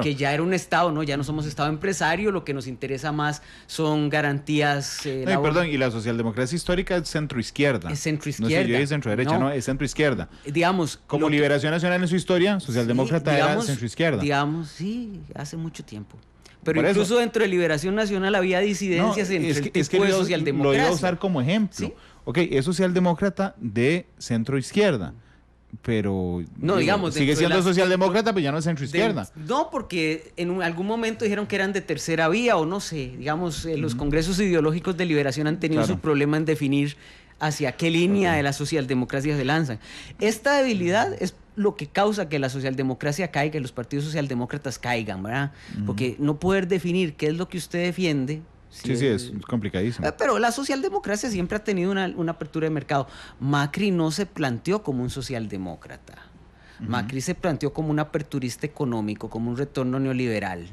que ya era un Estado, ¿no? Ya no somos Estado empresario, lo que nos interesa más son garantías. Eh, y perdón, y la socialdemocracia histórica es centroizquierda. Es centroizquierda. No sé, yo no. no, es centroizquierda. Digamos. Como Liberación Nacional en su historia, socialdemócrata digamos, era centroizquierda. Digamos, sí, hace mucho tiempo. Pero incluso dentro de Liberación Nacional había disidencias entre el tipo que de socialdemócrata. Lo iba a usar como ejemplo. Ok, es socialdemócrata de centro izquierda pero no digamos sigue siendo socialdemócrata pero ya no es centro izquierda no porque en algún momento dijeron que eran de tercera vía o no sé digamos eh, los congresos ideológicos de liberación han tenido su problema en definir hacia qué línea de la socialdemocracia se lanzan esta debilidad es lo que causa que la socialdemocracia caiga, que los partidos socialdemócratas caigan, ¿verdad? Porque no poder definir qué es lo que usted defiende. sí, sí, es, complicadísimo. Eh, pero la socialdemocracia siempre ha tenido una, apertura de mercado. Macri no se planteó como un socialdemócrata. Macri se planteó como un aperturista económico, como un retorno neoliberal.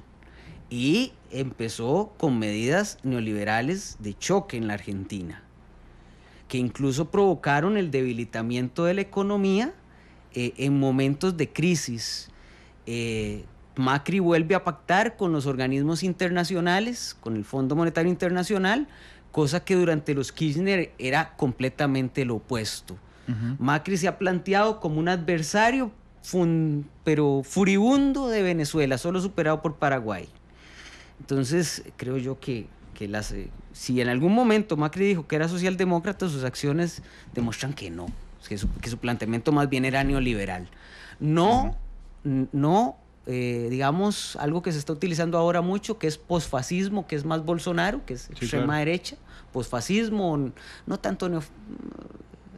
Y empezó con medidas neoliberales de choque en la Argentina, que incluso provocaron el debilitamiento de la economía eh, en momentos de crisis, eh, Macri vuelve a pactar con los organismos internacionales, con el Fondo Monetario Internacional, cosa que durante los Kirchner era completamente lo opuesto. Macri se ha planteado como un adversario, pero furibundo de Venezuela, solo superado por Paraguay. Entonces, creo yo que, que las, eh, si en algún momento Macri dijo que era socialdemócrata, sus acciones demuestran que no que su, planteamiento más bien era neoliberal. No, no eh, digamos, algo que se está utilizando ahora mucho, que es posfascismo, que es más Bolsonaro, que es extrema derecha, posfascismo, no tanto neo,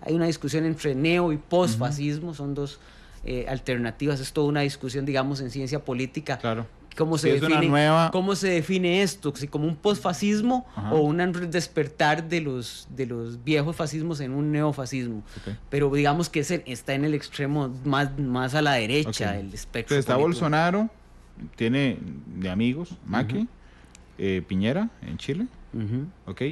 hay una discusión entre neo y posfascismo, son dos eh, alternativas, es toda una discusión, digamos, en ciencia política. Claro cómo se, define, cómo se define esto, si como un posfascismo o un despertar de los, de los viejos fascismos en un neofascismo. Pero digamos que está en el extremo más, más a la derecha del espectro. está Bolsonaro, tiene de amigos, Macri, eh, Piñera en Chile,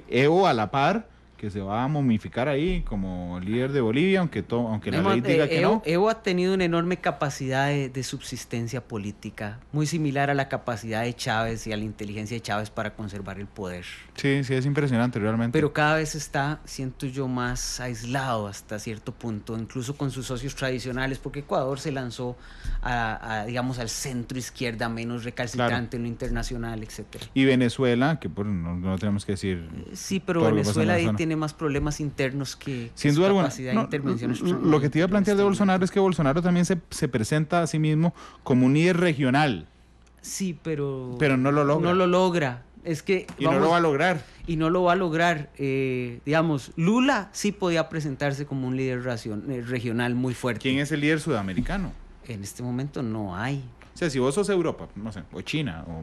Evo a la par que se va a momificar ahí como líder de Bolivia, aunque, aunque la ley diga eh, que Evo, no. Evo ha tenido una enorme capacidad de, subsistencia política, muy similar a la capacidad de Chávez y a la inteligencia de Chávez para conservar el poder. Sí, sí, es impresionante realmente. Pero cada vez está, siento yo, más aislado hasta cierto punto, incluso con sus socios tradicionales, porque Ecuador se lanzó a, digamos, al centro izquierda menos recalcitrante en lo internacional, etc. Y Venezuela, que por, no, no, tenemos que decir... Sí, pero Venezuela tiene tiene más problemas internos que Sin duda capacidad alguna. de intervención. No, lo que te a plantear de Bolsonaro es que Bolsonaro también se, se presenta a sí mismo como un líder regional. Sí, pero... Pero no lo logra. No lo logra. Es que... Y no lo va a lograr. Y no lo va a lograr. Eh, digamos, Lula sí podía presentarse como un líder eh, regional muy fuerte. ¿Quién es el líder sudamericano? En este momento no hay. O sea, si vos sos Europa, no sé, o China, o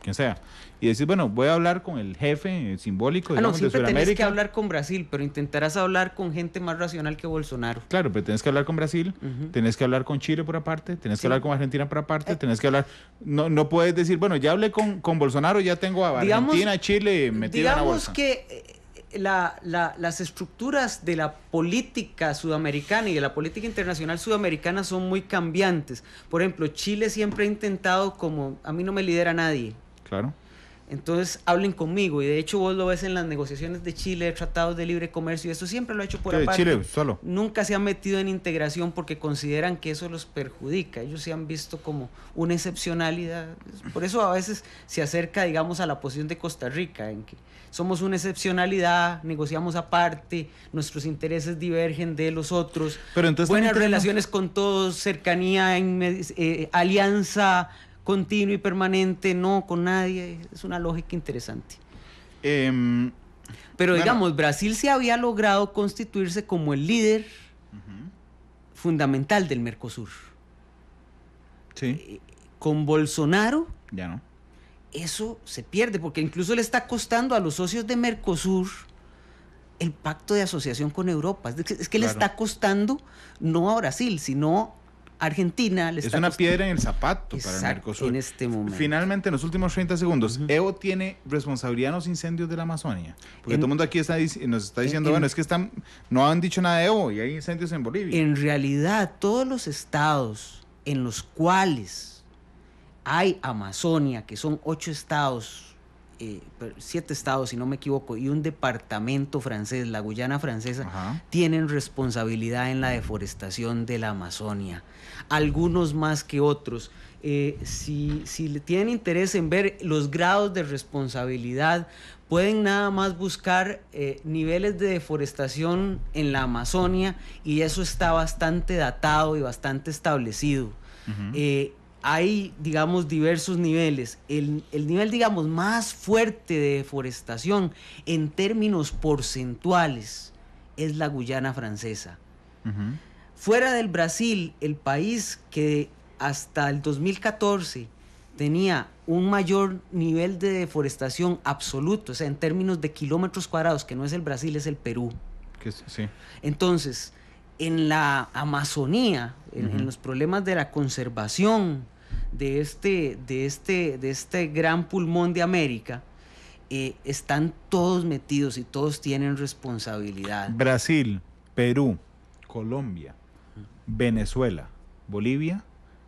quien sea. Y decir bueno, voy a hablar con el jefe simbólico ah, de no, siempre tienes que hablar con Brasil, pero intentarás hablar con gente más racional que Bolsonaro. Claro, pero tienes que hablar con Brasil, tienes que hablar con Chile por aparte, tienes que hablar con Argentina por aparte, eh. tienes que hablar. No, puedes decir, bueno, ya hablé con, con Bolsonaro, ya tengo a Argentina, Chile metido en la Digamos que. Eh, las estructuras de la política sudamericana y de la política internacional sudamericana son muy cambiantes. Por ejemplo, Chile siempre ha intentado como a mí no me lidera nadie, Claro. Entonces hablen conmigo y de hecho vos lo ves en las negociaciones de Chile, tratados de libre comercio y eso siempre lo ha hecho por aparte. Chile solo. Nunca se han metido en integración porque consideran que eso los perjudica. Ellos se han visto como una excepcionalidad. Por eso a veces se acerca, digamos, a la posición de Costa Rica en que somos una excepcionalidad, negociamos aparte, nuestros intereses divergen de los otros. Pero entonces buenas relaciones con todos, cercanía, eh, alianza continuo y permanente, no con nadie. Es una lógica interesante. Em, Pero digamos, Brasil se había logrado constituirse como el líder fundamental del Mercosur. Eh, con Bolsonaro. Ya no. Eso se pierde, porque incluso le está costando a los socios de Mercosur el pacto de asociación con Europa. Es que, le está costando no a Brasil, sino Argentina le está Es una piedra en el zapato para el Mercosur. En este momento. Finalmente, en los últimos 30 segundos, ¿Evo tiene responsabilidad en los incendios de la Amazonia? Porque todo el mundo aquí está, nos está diciendo, bueno, es que están, no han dicho nada de Evo y hay incendios en Bolivia. En realidad, todos los estados en los cuales hay Amazonia, que son ocho estados eh, siete estados, si no me equivoco, y un departamento francés, la Guyana francesa, tienen responsabilidad en la deforestación de la Amazonia. Algunos más que otros. Eh, si, si tienen interés en ver los grados de responsabilidad, pueden nada más buscar eh, niveles de deforestación en la Amazonia y eso está bastante datado y bastante establecido hay, digamos, diversos niveles. El, nivel, digamos, más fuerte de deforestación en términos porcentuales es la Guyana francesa. Fuera del Brasil, el país que hasta el 2014 tenía un mayor nivel de deforestación absoluto, o sea, en términos de kilómetros cuadrados, que no es el Brasil, es el Perú. sí. Entonces, en la Amazonía, en, los problemas de la conservación de este, de este, de este gran pulmón de América, eh, están todos metidos y todos tienen responsabilidad. Brasil, Perú, Colombia, Venezuela, Bolivia,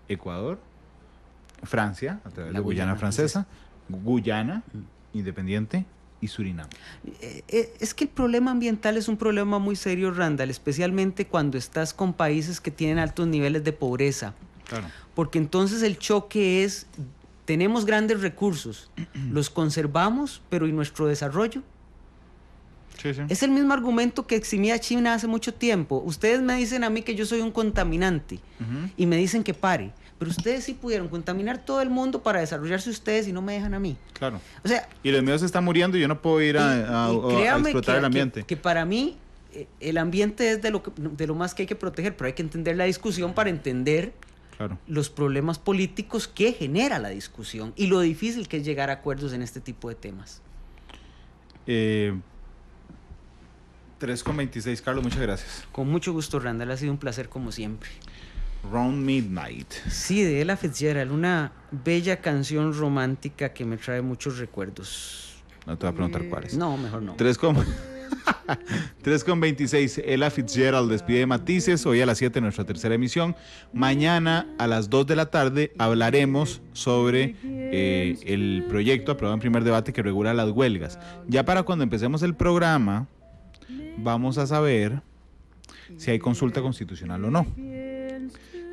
Ecuador, Francia, a través la de Guyana, Guyana francesa, Guyana, independiente, Surinam. Eh, eh, es que el problema ambiental es un problema muy serio, Randall, especialmente cuando estás con países que tienen altos niveles de pobreza. Porque entonces el choque es, tenemos grandes recursos, los conservamos, pero ¿y nuestro desarrollo? Es el mismo argumento que eximía China hace mucho tiempo. Ustedes me dicen a mí que yo soy un contaminante y me dicen que pare pero ustedes sí pudieron contaminar todo el mundo para desarrollarse ustedes y no me dejan a mí. Claro. O sea, y los míos se están muriendo y yo no puedo ir a, explotar el ambiente. Que, para mí eh, el ambiente es de lo, más que hay que proteger, pero hay que entender la discusión para entender los problemas políticos que genera la discusión y lo difícil que es llegar a acuerdos en este tipo de temas. Eh, 3,26, Carlos, muchas gracias. Con mucho gusto, Randall, ha sido un placer como siempre. Round Midnight. Sí, de Ella Fitzgerald, una bella canción romántica que me trae muchos recuerdos. No te voy a preguntar cuáles. No, mejor no. 3 con... 3 con Ella Fitzgerald despide matices, hoy a las 7 nuestra tercera emisión. Mañana a las 2 de la tarde hablaremos sobre eh, el proyecto aprobado en primer debate que regula las huelgas. Ya para cuando empecemos el programa, vamos a saber si hay consulta constitucional o no.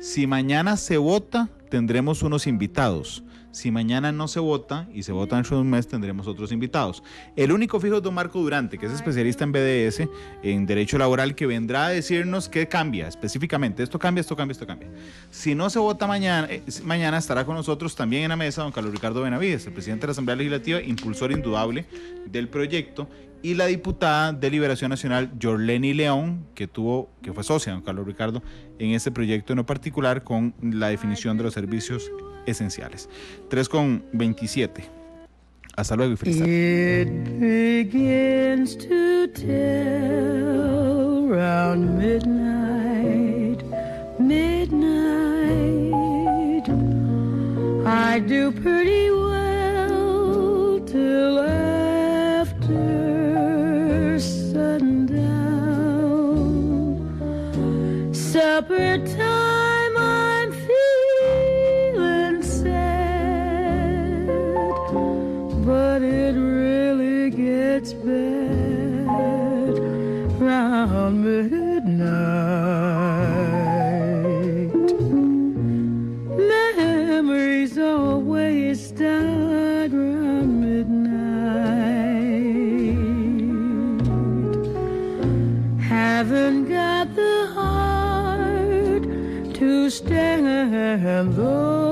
Si mañana se vota, tendremos unos invitados. Si mañana no se vota y se vota en de un mes, tendremos otros invitados. El único fijo es don Marco Durante, que es ah, especialista en BDS, en Derecho Laboral, que vendrá a decirnos qué cambia específicamente. Esto cambia, esto cambia, esto cambia. Si no se vota mañana, eh, mañana estará con nosotros también en la mesa don Carlos Ricardo Benavides, el presidente de la Asamblea Legislativa, impulsor indudable del proyecto y la diputada de Liberación Nacional, Jorleni León, que tuvo, que fue socia, don Carlos Ricardo, en este proyecto en lo particular con la definición de los servicios esenciales. 3.27. Hasta luego y feliz supper time. stand alone.